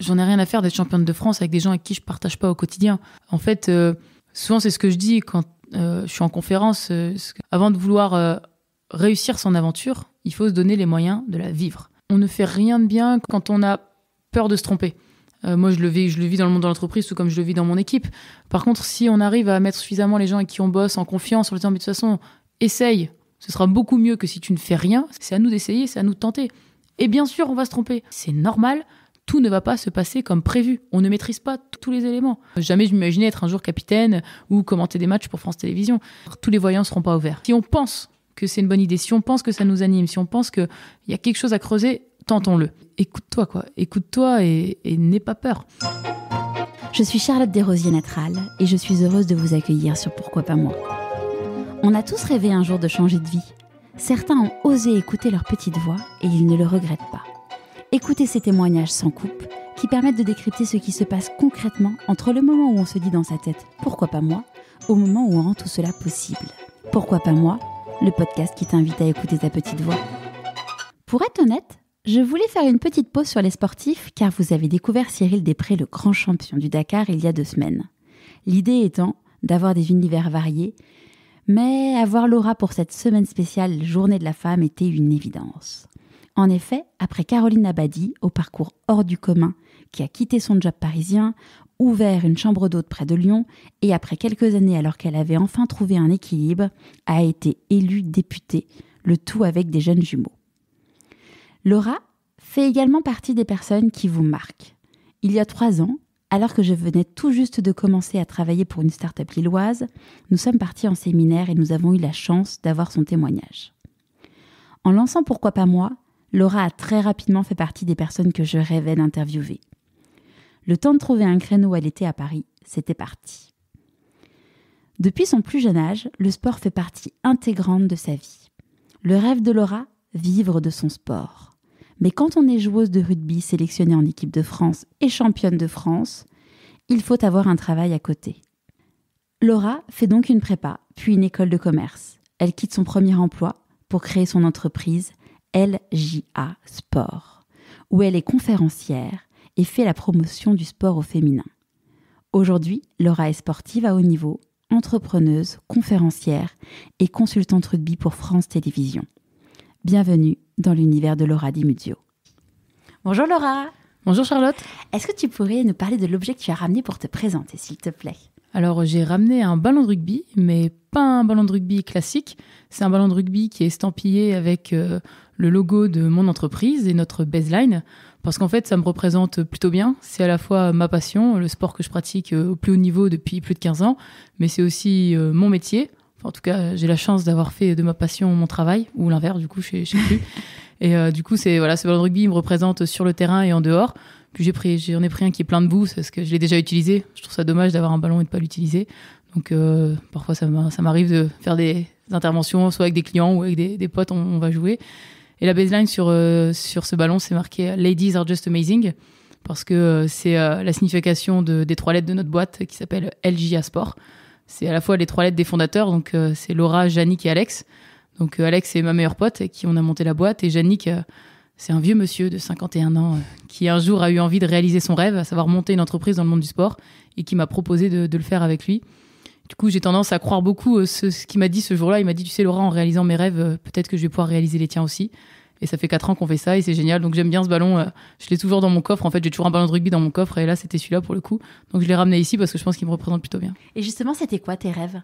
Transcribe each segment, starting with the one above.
j'en ai rien à faire d'être championne de France avec des gens avec qui je ne partage pas au quotidien. En fait, euh, souvent c'est ce que je dis quand euh, je suis en conférence. Euh, avant de vouloir réussir son aventure, il faut se donner les moyens de la vivre. On ne fait rien de bien quand on a peur de se tromper. moi, je le vis, dans le monde de l'entreprise, tout comme je le vis dans mon équipe. Par contre, si on arrive à mettre suffisamment les gens avec qui on bosse en confiance, en leur disant, de toute façon, essaye. Ce sera beaucoup mieux que si tu ne fais rien. C'est à nous d'essayer, c'est à nous de tenter. Et bien sûr, on va se tromper. C'est normal tout ne va pas se passer comme prévu. On ne maîtrise pas tous les éléments. Jamais je m'imaginais être un jour capitaine ou commenter des matchs pour France Télévisions. Tous les voyants ne seront pas ouverts. Si on pense que c'est une bonne idée, si on pense que ça nous anime, si on pense qu'il y a quelque chose à creuser, tentons-le. Écoute-toi, quoi. Écoute-toi et, et n'aie pas peur. Je suis Charlotte Desrosiers Natral et je suis heureuse de vous accueillir sur Pourquoi pas moi. On a tous rêvé un jour de changer de vie. Certains ont osé écouter leur petite voix et ils ne le regrettent pas. Écoutez ces témoignages sans coupe qui permettent de décrypter ce qui se passe concrètement entre le moment où on se dit dans sa tête Pourquoi pas moi au moment où on rend tout cela possible. Pourquoi pas moi Le podcast qui t'invite à écouter ta petite voix. Pour être honnête, je voulais faire une petite pause sur les sportifs car vous avez découvert Cyril Després, le grand champion du Dakar, il y a deux semaines. L'idée étant d'avoir des univers variés, mais avoir Laura pour cette semaine spéciale Journée de la femme était une évidence. En effet, après Caroline Abadi, au parcours hors du commun, qui a quitté son job parisien, ouvert une chambre d'hôte près de Lyon, et après quelques années alors qu'elle avait enfin trouvé un équilibre, a été élue députée, le tout avec des jeunes jumeaux. Laura fait également partie des personnes qui vous marquent. Il y a trois ans, alors que je venais tout juste de commencer à travailler pour une start-up lilloise, nous sommes partis en séminaire et nous avons eu la chance d'avoir son témoignage. En lançant Pourquoi pas moi, Laura a très rapidement fait partie des personnes que je rêvais d'interviewer. Le temps de trouver un créneau où elle était à Paris, c'était parti. Depuis son plus jeune âge, le sport fait partie intégrante de sa vie. Le rêve de Laura, vivre de son sport. Mais quand on est joueuse de rugby sélectionnée en équipe de France et championne de France, il faut avoir un travail à côté. Laura fait donc une prépa, puis une école de commerce. Elle quitte son premier emploi pour créer son entreprise LJA Sport, où elle est conférencière et fait la promotion du sport au féminin. Aujourd'hui, Laura est sportive à haut niveau, entrepreneuse, conférencière et consultante rugby pour France Télévisions. Bienvenue dans l'univers de Laura Dimuzio. Bonjour Laura Bonjour Charlotte Est-ce que tu pourrais nous parler de l'objet que tu as ramené pour te présenter, s'il te plaît alors j'ai ramené un ballon de rugby, mais pas un ballon de rugby classique. C'est un ballon de rugby qui est estampillé avec euh, le logo de mon entreprise et notre baseline, parce qu'en fait ça me représente plutôt bien. C'est à la fois ma passion, le sport que je pratique euh, au plus haut niveau depuis plus de 15 ans, mais c'est aussi euh, mon métier. en tout cas, j'ai la chance d'avoir fait de ma passion mon travail, ou l'inverse, du coup, je sais plus. Et du coup, c'est voilà, ce ballon de rugby me représente sur le terrain et en dehors j'ai pris, j'en ai pris un qui est plein de boue parce que je l'ai déjà utilisé. Je trouve ça dommage d'avoir un ballon et de pas l'utiliser. Donc euh, parfois ça m'arrive de faire des interventions soit avec des clients ou avec des, potes, on, va jouer. Et la baseline sur, euh, sur ce ballon, c'est marqué Ladies are just amazing parce que euh, c'est la signification de, des trois lettres de notre boîte qui s'appelle LJA Sport. C'est à la fois les trois lettres des fondateurs, donc c'est Laura, Yannick et Alex. Donc Alex est ma meilleure pote et qui on a monté la boîte et Yannick c'est un vieux monsieur de 51 ans euh, qui un jour a eu envie de réaliser son rêve, à savoir monter une entreprise dans le monde du sport, et qui m'a proposé de, le faire avec lui. Du coup, j'ai tendance à croire beaucoup euh, ce, qu'il m'a dit ce jour-là. Il m'a dit, tu sais Laura, en réalisant mes rêves, euh, peut-être que je vais pouvoir réaliser les tiens aussi. Et ça fait 4 ans qu'on fait ça et c'est génial. Donc j'aime bien ce ballon. Je l'ai toujours dans mon coffre. En fait, j'ai toujours un ballon de rugby dans mon coffre. Et là, c'était celui-là pour le coup. Donc je l'ai ramené ici parce que je pense qu'il me représente plutôt bien. Et justement, c'était quoi tes rêves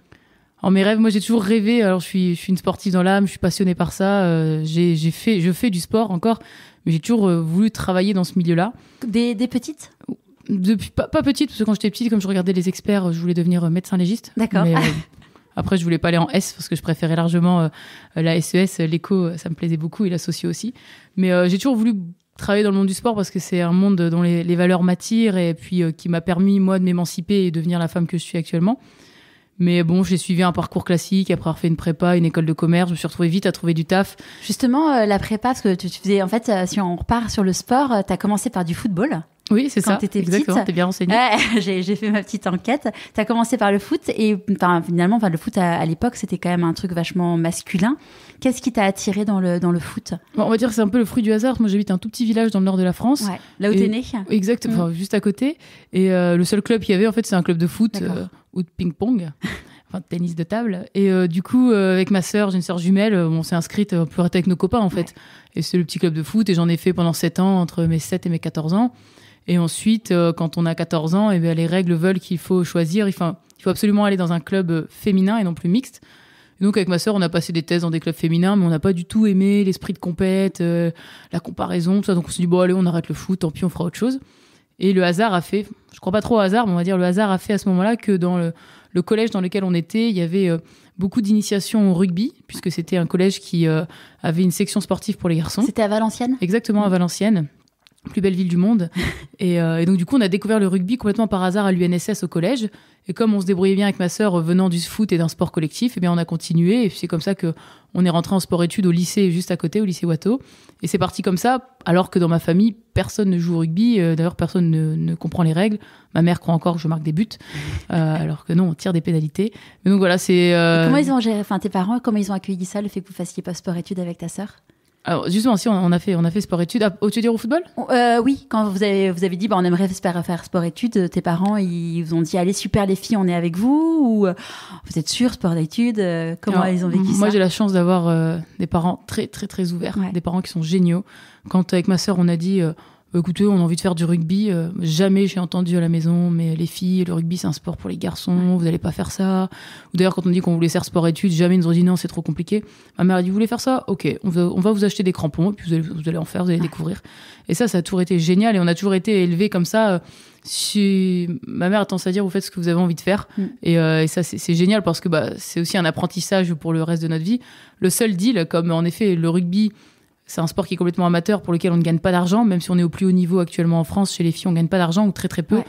en mes rêves, moi j'ai toujours rêvé. Alors je suis, suis une sportive dans l'âme, je suis passionnée par ça. Euh, j'ai, fait, je fais du sport encore, mais j'ai toujours euh, voulu travailler dans ce milieu-là. Des, des petites Depuis pas, pas parce que quand j'étais petite, comme je regardais les experts, je voulais devenir euh, médecin légiste. D'accord. après, je voulais pas aller en S parce que je préférais largement la SES, e l'éco, ça me plaisait beaucoup et la aussi. Mais j'ai toujours voulu travailler dans le monde du sport parce que c'est un monde dont les, les valeurs m'attirent et puis qui m'a permis moi de m'émanciper et devenir la femme que je suis actuellement. Mais bon, j'ai suivi un parcours classique. Après avoir fait une prépa, une école de commerce, je me suis retrouvée vite à trouver du taf. Justement, euh, la prépa, parce que tu, faisais, en fait, euh, si on repart sur le sport, euh, tu as commencé par du football. Oui, c'est ça. t'es bien renseignée. j'ai, fait ma petite enquête. Tu as commencé par le foot et finalement, enfin, le foot à, l'époque, c'était quand même un truc vachement masculin. Qu'est-ce qui t'a attiré dans le, dans le foot On va dire que c'est un peu le fruit du hasard. Moi, j'habite un tout petit village dans le nord de la France. là où tu t'es né Exact, mm. juste à côté. Et euh, le seul club qu'il y avait, en fait, c'est un club de foot euh, ou de ping-pong. enfin de tennis de table. Et euh, du coup, avec ma sœur, j'ai une sœur jumelle, on s'est inscrite pour être avec nos copains en fait. Et c'est le petit club de foot et j'en ai fait pendant 7 ans, entre mes 7 et mes 14 ans. Et ensuite, euh, quand on a 14 ans, et eh bien les règles veulent qu'il faut choisir. Enfin, il faut absolument aller dans un club euh, féminin et non plus mixte. donc, avec ma sœur, on a passé des thèses dans des clubs féminins, mais on n'a pas du tout aimé l'esprit de compète, euh, la comparaison, tout ça. Donc, on s'est dit, bon, allez, on arrête le foot, tant pis, on fera autre chose. Et le hasard a fait, je crois pas trop au hasard, mais on va dire, le hasard a fait à ce moment-là que dans le, collège dans lequel on était, il y avait beaucoup d'initiations au rugby, puisque c'était un collège qui avait une section sportive pour les garçons. C'était à Valenciennes Exactement, à Valenciennes plus belle ville du monde. Euh, et, donc, du coup, on a découvert le rugby complètement par hasard à l'UNSS au collège. Et comme on se débrouillait bien avec ma sœur venant du foot et d'un sport collectif, eh bien, on a continué. Et c'est comme ça que on est rentré en sport-études au lycée juste à côté, au lycée Watteau. Et c'est parti comme ça, alors que dans ma famille, personne ne joue au rugby. Euh, d'ailleurs, personne ne, comprend les règles. Ma mère croit encore que je marque des buts, euh, alors que non, on tire des pénalités. Mais donc voilà, c'est. Comment ils ont, enfin, tes parents, comment ils ont accueilli ça, le fait que vous fassiez pas sport-études avec ta sœur alors justement, si on a fait, on a fait sport-études, au ah, oh, au football euh, Oui, quand vous avez, vous avez dit, bah, on aimerait faire, sport-études, euh, tes parents, ils vous ont dit, allez, super les filles, on est avec vous Ou euh, vous êtes sûr, sport-études Comment elles ils ont vécu ça Moi, j'ai la chance d'avoir des parents très, très, très ouverts, des parents qui sont géniaux. Quand, avec ma sœur, on a dit... Bah, écoutez, on a envie de faire du rugby. Euh, jamais j'ai entendu à la maison, mais les filles, le rugby, c'est un sport pour les garçons, vous n'allez pas faire ça. d'ailleurs, quand on dit qu'on voulait faire sport-études, jamais ils nous ont dit non, c'est trop compliqué. Ma mère a dit, vous voulez faire ça Ok, on, va, vous acheter des crampons, et puis vous allez, en faire, vous allez ah. découvrir. Et ça, ça a toujours été génial, et on a toujours été élevés comme ça. Euh, si... Ma mère a tendance à dire, vous faites ce que vous avez envie de faire. Mm. Euh, et, ça, c'est génial parce que bah, c'est aussi un apprentissage pour le reste de notre vie. Le seul deal, comme en effet le rugby, c'est un sport qui est complètement amateur pour lequel on ne gagne pas d'argent, même si on est au plus haut niveau actuellement en France, chez les filles on ne gagne pas d'argent ou très très peu.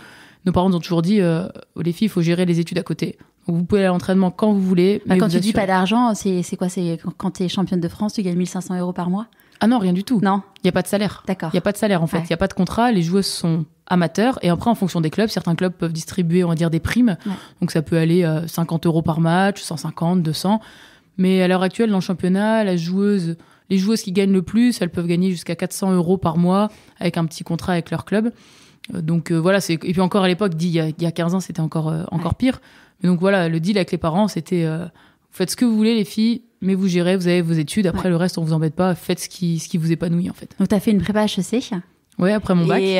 Nos parents nous ont toujours dit, euh, les filles, il faut gérer les études à côté. Donc vous pouvez aller à l'entraînement quand vous voulez. Bah, mais quand vous tu dis pas d'argent, c'est quoi C'est quand tu es championne de France, tu gagnes 1500 euros par mois Ah non, rien du tout. Non. Il n'y a pas de salaire. D'accord. Il n'y a pas de salaire en fait. Il y n'y a pas de contrat. Les joueuses sont amateurs. Et après, en fonction des clubs, certains clubs peuvent distribuer, on va dire, des primes. Donc ça peut aller 50 euh, euros par match, 150, 200. Mais à l'heure actuelle, dans le championnat, la joueuse les joueuses qui gagnent le plus, elles peuvent gagner jusqu'à 400 euros par mois avec un petit contrat avec leur club. Euh, donc euh, voilà, c'est et puis encore à l'époque, dit il, y a, 15 ans, c'était encore euh, encore pire. Mais donc voilà, le deal avec les parents, c'était faites ce que vous voulez les filles, mais vous gérez, vous avez vos études. Après le reste, on vous embête pas. Faites ce qui ce qui vous épanouit en fait. Donc as fait une prépa HEC. Oui, après mon bac. Et,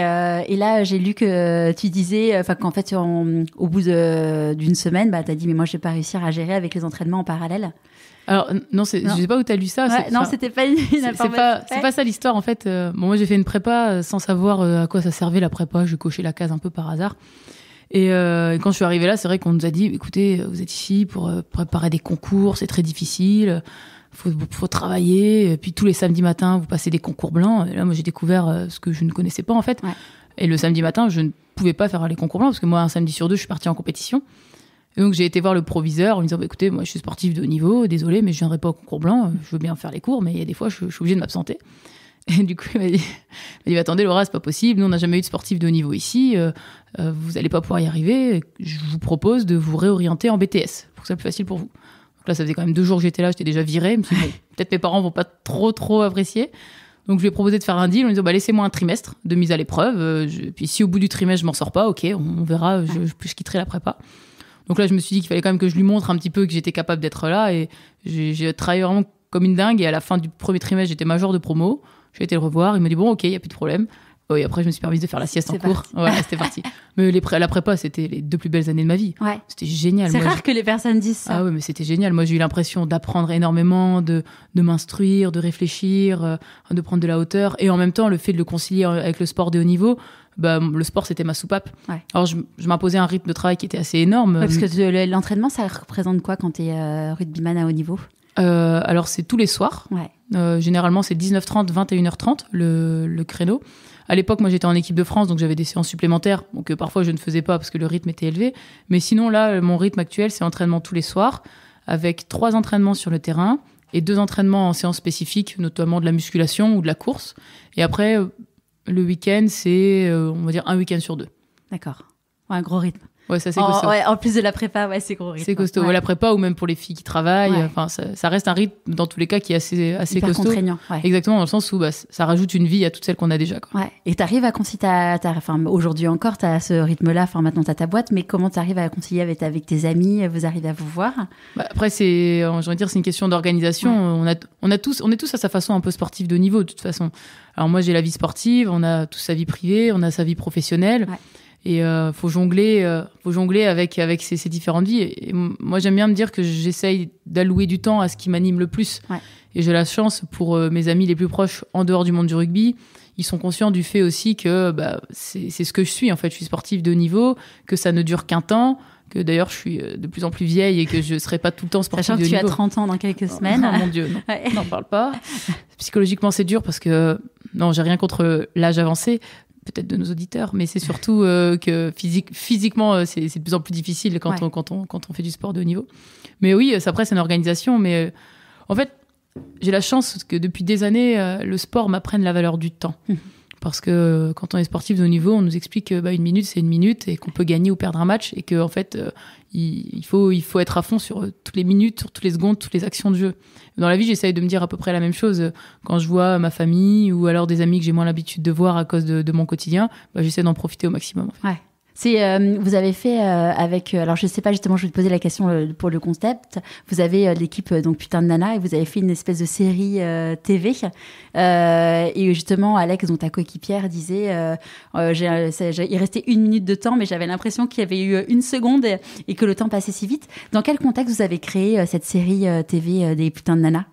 là, j'ai lu que tu disais, enfin qu'en fait, au bout d'une semaine, bah as dit mais moi je vais pas réussir à gérer avec les entraînements en parallèle. Alors, non, c'est, je sais pas où tu as lu ça. Ouais, non, c'était pas une C'est pas, pas, ça l'histoire, en fait. Euh, moi, j'ai fait une prépa euh, sans savoir euh, à quoi ça servait la prépa. J'ai coché la case un peu par hasard. Et quand je suis arrivée là, c'est vrai qu'on nous a dit, écoutez, vous êtes ici pour préparer des concours, c'est très difficile, faut, faut travailler. puis tous les samedis matins, vous passez des concours blancs. Et là, moi, j'ai découvert ce que je ne connaissais pas en fait. Et le samedi matin, je ne pouvais pas faire les concours blancs parce que moi, un samedi sur deux, je suis partie en compétition donc j'ai été voir le proviseur en lui disant bah, écoutez, moi je suis sportif de haut niveau, désolé, mais je viendrai pas au concours blanc, euh, je veux bien faire les cours, mais il y a des fois je, suis obligé de m'absenter. Et du coup, il m'a dit, attendez, Laura, c'est pas possible. Nous, on n'a jamais eu de sportif de haut niveau ici. Euh, euh, vous n'allez pas pouvoir y arriver. Je vous propose de vous réorienter en BTS pour que ça soit plus facile pour vous. Donc là, ça faisait quand même deux jours que j'étais là, j'étais déjà virée. peut-être mes parents vont pas trop, trop apprécier. Donc, je lui ai proposé de faire un deal en lui disant, bah, laissez-moi un trimestre de mise à l'épreuve. puis, si au bout du trimestre, je m'en sors pas, ok, on, verra, je, quitterai la prépa. Donc là, je me suis dit qu'il fallait quand même que je lui montre un petit peu que j'étais capable d'être là. Et j'ai travaillé vraiment comme une dingue. Et à la fin du premier trimestre, j'étais major de promo. J'ai été le revoir. Il m'a dit Bon, ok, il n'y a plus de problème. Oui, après, je me suis permis de faire la sieste en cours. c'était parti. Mais les la prépa, c'était les deux plus belles années de ma vie. C'était génial. C'est rare que les personnes disent ça. Ah oui, mais c'était génial. Moi, j'ai eu l'impression d'apprendre énormément, de, de m'instruire, de réfléchir, euh, de prendre de la hauteur. Et en même temps, le fait de le concilier euh, avec le sport de haut niveau, bah, le sport c'était ma soupape. Alors je, m'imposais un rythme de travail qui était assez énorme. parce euh, que l'entraînement ça représente quoi quand tu es euh, rugbyman à haut niveau euh, Alors c'est tous les soirs. Ouais. Euh, généralement c'est 19h30, 21h30 le, le créneau. À l'époque moi j'étais en équipe de France donc j'avais des séances supplémentaires donc parfois je ne faisais pas parce que le rythme était élevé. Mais sinon là mon rythme actuel c'est entraînement tous les soirs avec trois entraînements sur le terrain et deux entraînements en séance spécifique, notamment de la musculation ou de la course. Et après, le week-end, c'est, euh, on va dire, un week-end sur deux. D'accord. un gros rythme. Ouais, c'est costaud. En, plus de la prépa, ouais, c'est gros rythme. C'est costaud. la prépa ou même pour les filles qui travaillent, enfin, ça, reste un rythme dans tous les cas qui est assez, assez Hyper contraignant. Exactement, dans le sens où bah, ça rajoute une vie à toutes celles qu'on a déjà. Quoi. Ouais. Et t'arrives à concilier, enfin, aujourd'hui encore, as ce rythme-là. Enfin, maintenant t'as ta boîte, mais comment tu arrives à concilier avec, tes amis Vous arrivez à vous voir bah, Après, c'est, euh, envie de dire, c'est une question d'organisation. On a, on a tous, on est tous à sa façon un peu sportive de niveau de toute façon. Alors moi, j'ai la vie sportive, on a toute sa vie privée, on a sa vie professionnelle et il euh, faut jongler euh, faut jongler avec avec ces, différentes vies et, moi j'aime bien me dire que j'essaye d'allouer du temps à ce qui m'anime le plus et j'ai la chance pour euh, mes amis les plus proches en dehors du monde du rugby ils sont conscients du fait aussi que bah, c'est ce que je suis en fait je suis sportif de haut niveau que ça ne dure qu'un temps que d'ailleurs je suis de plus en plus vieille et que je ne serai pas tout le temps sportive Sachant de que tu as 30 ans dans quelques oh, semaines. Oh, mon Dieu, n'en parle pas. Psychologiquement c'est dur parce que non, j'ai rien contre l'âge avancé, peut-être de nos auditeurs, mais c'est surtout euh, que physiquement, euh, c'est de plus en plus difficile quand, on, fait du sport de haut niveau. Mais oui, ça, presse c'est une organisation. Mais euh, en fait, j'ai la chance que depuis des années, le sport m'apprenne la valeur du temps. Mmh. Parce que euh, quand on est sportif de haut niveau, on nous explique que bah, une minute, c'est une minute et qu'on peut gagner ou perdre un match et qu'en en fait, euh, il, faut, il faut être à fond sur euh, toutes les minutes, sur toutes les secondes, toutes les actions de jeu. Dans la vie, j'essaye de me dire à peu près la même chose. Quand je vois ma famille ou alors des amis que j'ai moins l'habitude de voir à cause de, mon quotidien, bah, j'essaie d'en profiter au maximum. C'est euh, vous avez fait euh, avec euh, alors je sais pas justement je vais te poser la question pour le concept. Vous avez l'équipe donc putain de nana et vous avez fait une espèce de série TV et justement Alex dont ta coéquipière disait j'ai, il restait une minute de temps mais j'avais l'impression qu'il y avait eu une seconde et, que le temps passait si vite. Dans quel contexte vous avez créé cette série TV des putains de nana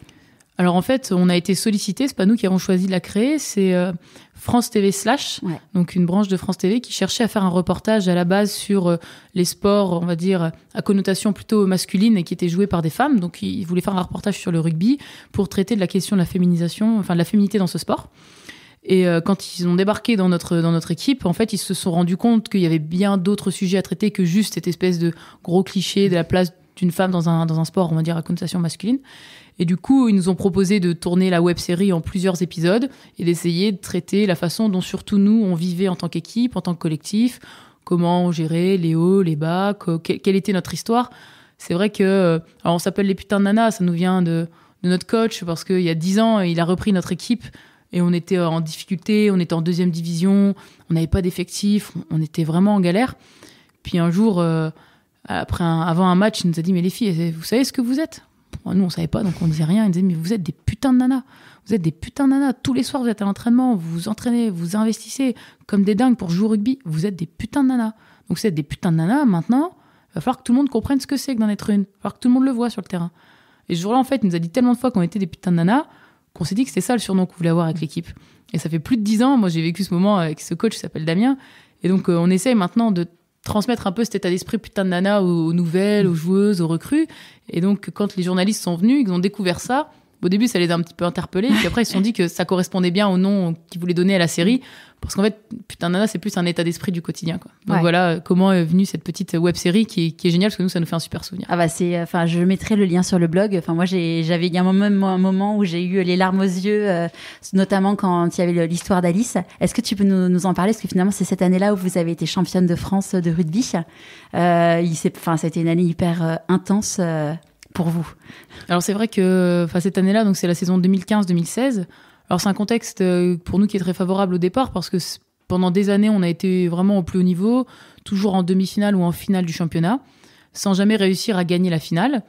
alors en fait, on a été sollicité, c'est pas nous qui avons choisi de la créer, c'est euh, France TV slash, donc une branche de France TV qui cherchait à faire un reportage à la base sur euh, les sports, on va dire à connotation plutôt masculine et qui étaient joués par des femmes. Donc ils voulaient faire un reportage sur le rugby pour traiter de la question de la féminisation, enfin de la féminité dans ce sport. Et euh, quand ils ont débarqué dans notre, dans notre équipe, en fait, ils se sont rendus compte qu'il y avait bien d'autres sujets à traiter que juste cette espèce de gros cliché de la place d'une femme dans un, dans un sport, on va dire, à connotation masculine. Et du coup, ils nous ont proposé de tourner la web série en plusieurs épisodes et d'essayer de traiter la façon dont surtout nous, on vivait en tant qu'équipe, en tant que collectif, comment on gérait les hauts, les bas, quelle était notre histoire. C'est vrai que, euh, on s'appelle les putains de nanas, ça nous vient de, notre coach parce qu'il y a dix ans, il a repris notre équipe et on était en difficulté, on était en deuxième division, on n'avait pas d'effectifs, on était vraiment en galère. Puis un jour, euh, après avant un match, il nous a dit Mais les filles, vous savez ce que vous êtes nous on savait pas, donc on disait rien. Ils disaient mais vous êtes des putains de nanas, vous êtes des putains de nanas. Tous les soirs vous êtes à l'entraînement, vous vous entraînez, vous investissez comme des dingues pour jouer au rugby. Vous êtes des putains de nanas. Donc vous êtes des putains de nanas. Maintenant, il va falloir que tout le monde comprenne ce que c'est que d'en être une. Il va falloir que tout le monde le voit sur le terrain. Et ce jour-là en fait, il nous a dit tellement de fois qu'on était des putains de nanas qu'on s'est dit que c'était ça le surnom qu'on voulait avoir avec l'équipe. Et ça fait plus de dix ans. Moi j'ai vécu ce moment avec ce coach qui s'appelle Damien. Et donc euh, on essaie maintenant de transmettre un peu cet état d'esprit putain de nana aux, nouvelles, aux joueuses, aux recrues. Et donc, quand les journalistes sont venus, ils ont découvert ça. Au début, ça les a un petit peu interpellés. Puis après, ils se sont dit que ça correspondait bien au nom qu'ils voulaient donner à la série. Parce qu'en fait, Putain Nana, c'est plus un état d'esprit du quotidien. Quoi. Donc voilà comment est venue cette petite web série qui est, géniale parce que nous, ça nous fait un super souvenir. Ah bah c'est, euh, enfin, je mettrai le lien sur le blog. Enfin, moi, j'avais également même un moment où j'ai eu les larmes aux yeux, euh, notamment quand il y avait l'histoire d'Alice. Est-ce que tu peux nous, en parler Parce que finalement, c'est cette année-là où vous avez été championne de France de rugby. Euh, il enfin, c'était une année hyper euh, intense pour vous Alors c'est vrai que cette année-là, donc c'est la saison 2015-2016. Alors c'est un contexte euh, pour nous qui est très favorable au départ parce que pendant des années, on a été vraiment au plus haut niveau, toujours en demi-finale ou en finale du championnat, sans jamais réussir à gagner la finale.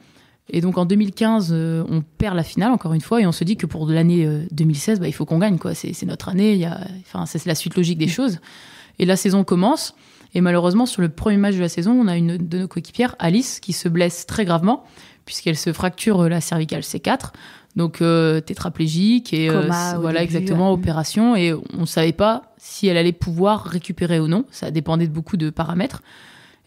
Et donc en 2015, euh, on perd la finale encore une fois et on se dit que pour l'année 2016, euh, bah, il faut qu'on gagne quoi. C'est notre année, enfin c'est la suite logique des choses. Et la saison commence. Et malheureusement, sur le premier match de la saison, on a une de nos coéquipières, Alice, qui se blesse très gravement puisqu'elle se fracture euh, la cervicale C4, donc euh, tétraplégique et euh, voilà exactement opération et on ne savait pas si elle allait pouvoir récupérer ou non, ça dépendait de beaucoup de paramètres.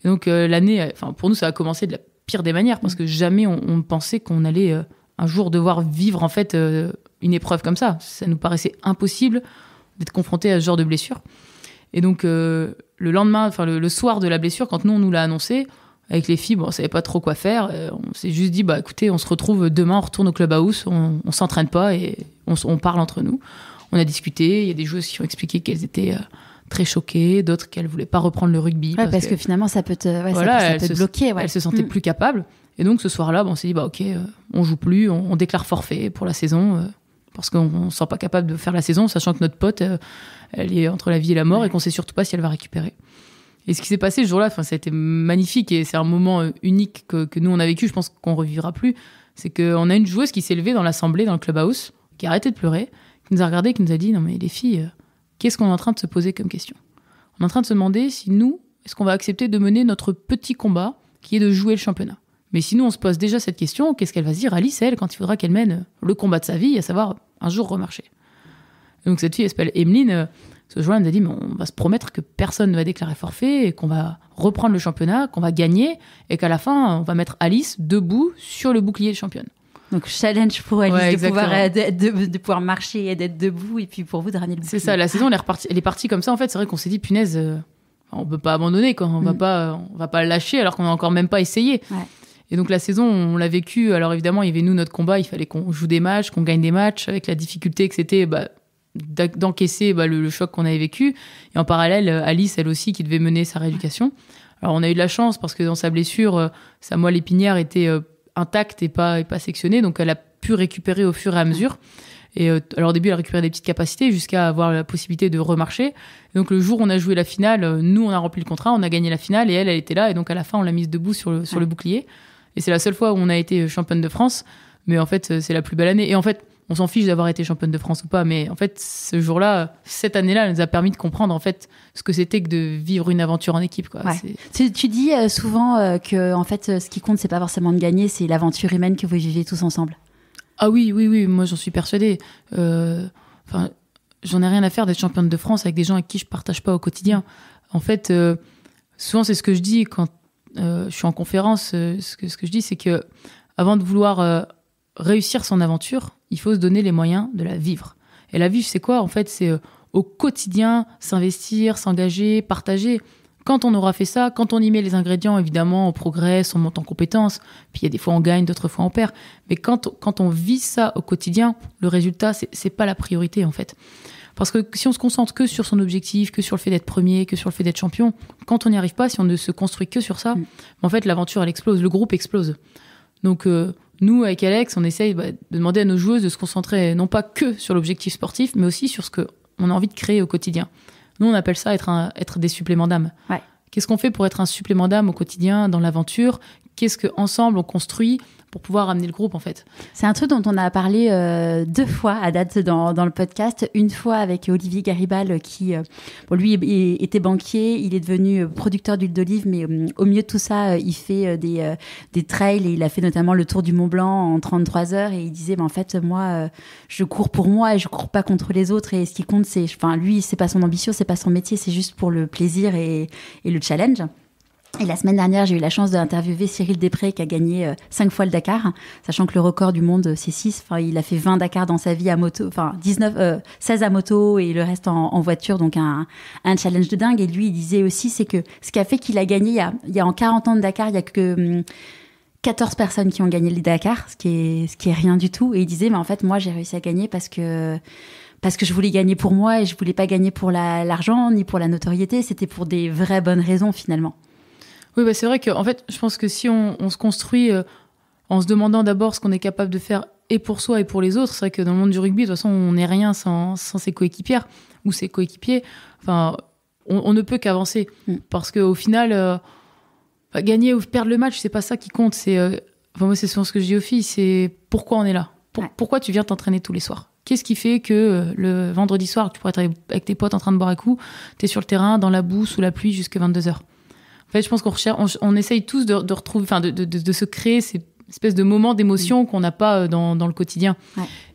Et donc l'année, enfin pour nous ça a commencé de la pire des manières parce mm. que jamais on, on pensait qu'on allait un jour devoir vivre en fait une épreuve comme ça. Ça nous paraissait impossible d'être confronté à ce genre de blessure. Et donc le lendemain, enfin le soir de la blessure, quand nous on nous l'a annoncé, avec les filles, bon, on savait pas trop quoi faire. Euh, on s'est juste dit, bah écoutez, on se retrouve demain, on retourne au clubhouse, on, on s'entraîne pas et on, parle entre nous. On a discuté, il y a des joueuses qui ont expliqué qu'elles étaient euh, très choquées, d'autres qu'elles voulaient pas reprendre le rugby. parce, que, finalement, ça peut te, bloquer. Ouais. Elles se sentaient mm. plus capables. Et donc ce soir-là, on s'est dit, bah ok, euh, on joue plus, on, déclare forfait pour la saison. parce qu'on ne sent pas capable de faire la saison, sachant que notre pote, elle est entre la vie et la mort et qu'on sait surtout pas si elle va récupérer. Et ce qui s'est passé ce jour-là, enfin, ça a été magnifique et c'est un moment euh, unique que, nous on a vécu. Je pense qu'on ne revivra plus. C'est qu'on a une joueuse qui s'est levée dans l'assemblée, dans le clubhouse, qui a arrêté de pleurer, qui nous a regardé, qui nous a dit non mais les filles, euh, qu'est-ce qu'on est en train de se poser comme question On est en train de se demander si nous, est-ce qu'on va accepter de mener notre petit combat qui est de jouer le championnat. Mais si nous, on se pose déjà cette question qu'est-ce qu'elle va se dire Alice, elle, quand il faudra qu'elle mène euh, le combat de sa vie, à savoir un jour remarcher Donc cette fille, elle s'appelle Emeline ce jour-là, on a dit, on va se promettre que personne ne va déclarer forfait et qu'on va reprendre le championnat, qu'on va gagner et qu'à la fin, on va mettre Alice debout sur le bouclier de championne. Donc, challenge pour Alice euh, de, pouvoir, marcher et d'être debout et puis pour vous de le bouclier. C'est ça, la saison, elle est, repartie, est partie comme ça. En fait, c'est vrai qu'on s'est dit, punaise, on euh, on peut pas abandonner, quoi. On, va mm. pas, on va pas lâcher alors qu'on n'a encore même pas essayé. Et donc la saison, on l'a vécu. Alors évidemment, il y avait nous notre combat. Il fallait qu'on joue des matchs, qu'on gagne des matchs avec la difficulté que c'était bah, d'encaisser bah, le, choc qu'on avait vécu. Et en parallèle, euh, Alice, elle aussi, qui devait mener sa rééducation. Alors, on a eu de la chance parce que dans sa blessure, euh, sa moelle épinière était euh, intacte et pas, pas sectionnée. Donc, elle a pu récupérer au fur et à mesure. Et alors, au début, elle a récupéré des petites capacités jusqu'à avoir la possibilité de remarcher. donc, le jour où on a joué la finale, nous, on a rempli le contrat, on a gagné la finale et elle, elle était là. Et donc, à la fin, on l'a mise debout sur le, sur le bouclier. Et c'est la seule fois où on a été championne de France. Mais en fait, c'est la plus belle année. Et en fait, on s'en fiche d'avoir été championne de France ou pas, mais en fait, ce jour-là, cette année-là, elle nous a permis de comprendre en fait ce que c'était que de vivre une aventure en équipe. Quoi. Tu, dis euh, souvent euh, que en fait, euh, ce qui compte, c'est pas forcément de gagner, c'est l'aventure humaine que vous vivez tous ensemble. Ah oui, oui, oui, moi j'en suis persuadée. j'en ai rien à faire d'être championne de France avec des gens avec qui je partage pas au quotidien. En fait, souvent c'est ce que je dis quand je suis en conférence. ce, que, ce que je dis, c'est que avant de vouloir réussir son aventure, il faut se donner les moyens de la vivre. Et la vivre, c'est quoi En fait, c'est euh, au quotidien s'investir, s'engager, partager. Quand on aura fait ça, quand on y met les ingrédients, évidemment, on progresse, on monte en compétences. Puis il y a des fois on gagne, d'autres fois on perd. Mais quand, quand on vit ça au quotidien, le résultat, c'est pas la priorité en fait. Parce que si on se concentre que sur son objectif, que sur le fait d'être premier, que sur le fait d'être champion, quand on n'y arrive pas, si on ne se construit que sur ça, mm. en fait l'aventure elle explose, le groupe explose. Donc euh, nous, avec Alex, on essaye bah, de demander à nos joueuses de se concentrer non pas que sur l'objectif sportif, mais aussi sur ce qu'on a envie de créer au quotidien. Nous, on appelle ça être, être des suppléments d'âme. Qu'est-ce qu'on fait pour être un supplément d'âme au quotidien, dans l'aventure Qu'est-ce qu'ensemble on construit pour pouvoir amener le groupe en fait. C'est un truc dont on a parlé euh, deux fois à date dans, le podcast. Une fois avec Olivier Garibal qui, pour euh, lui était banquier, il est devenu euh, producteur d'huile d'olive, mais au milieu de tout ça, il fait des, trails et il a fait notamment le tour du Mont Blanc en 33 heures et il disait, ben, en fait, moi, je cours pour moi et je cours pas contre les autres et ce qui compte, c'est, enfin, lui, c'est pas son ambition, c'est pas son métier, c'est juste pour le plaisir et, et le challenge. Et la semaine dernière, j'ai eu la chance d'interviewer Cyril Després qui a gagné 5 euh, fois le Dakar, sachant que le record du monde, euh, c'est 6. Enfin, il a fait 20 Dakar dans sa vie à moto, enfin 19, 16 euh, à moto et le reste en, voiture, donc un, challenge de dingue. Et lui, il disait aussi, c'est que ce qui a fait qu'il a gagné, il y a, en 40 ans de Dakar, il n'y a que... 14 hmm, personnes qui ont gagné le Dakar, ce qui est, ce qui est rien du tout. Et il disait, mais en fait, moi, j'ai réussi à gagner parce que, parce que je voulais gagner pour moi et je voulais pas gagner pour l'argent ni pour la notoriété. C'était pour des vraies bonnes raisons, finalement. Oui, bah, c'est vrai qu'en fait, je pense que si on, se construit euh, en se demandant d'abord ce qu'on est capable de faire et pour soi et pour les autres, c'est vrai que dans le monde du rugby, de toute façon, on n'est rien sans, ses coéquipières ou ses coéquipiers. Enfin, on, ne peut qu'avancer mm. parce parce qu'au final, euh, bah, gagner ou perdre le match, c'est pas ça qui compte. C'est, euh, enfin, moi, c'est souvent ce que je dis aux filles c'est pourquoi on est là Pourquoi tu viens t'entraîner tous les soirs Qu'est-ce qui fait que le vendredi soir, tu pourrais être avec tes potes en train de boire un coup, tu es sur le terrain, dans la boue, sous la pluie, jusqu'à 22h fait, je pense qu'on cherche, on, essaye tous de, retrouver, enfin, de, se créer ces espèces de moments d'émotion qu'on n'a pas euh, dans, le quotidien.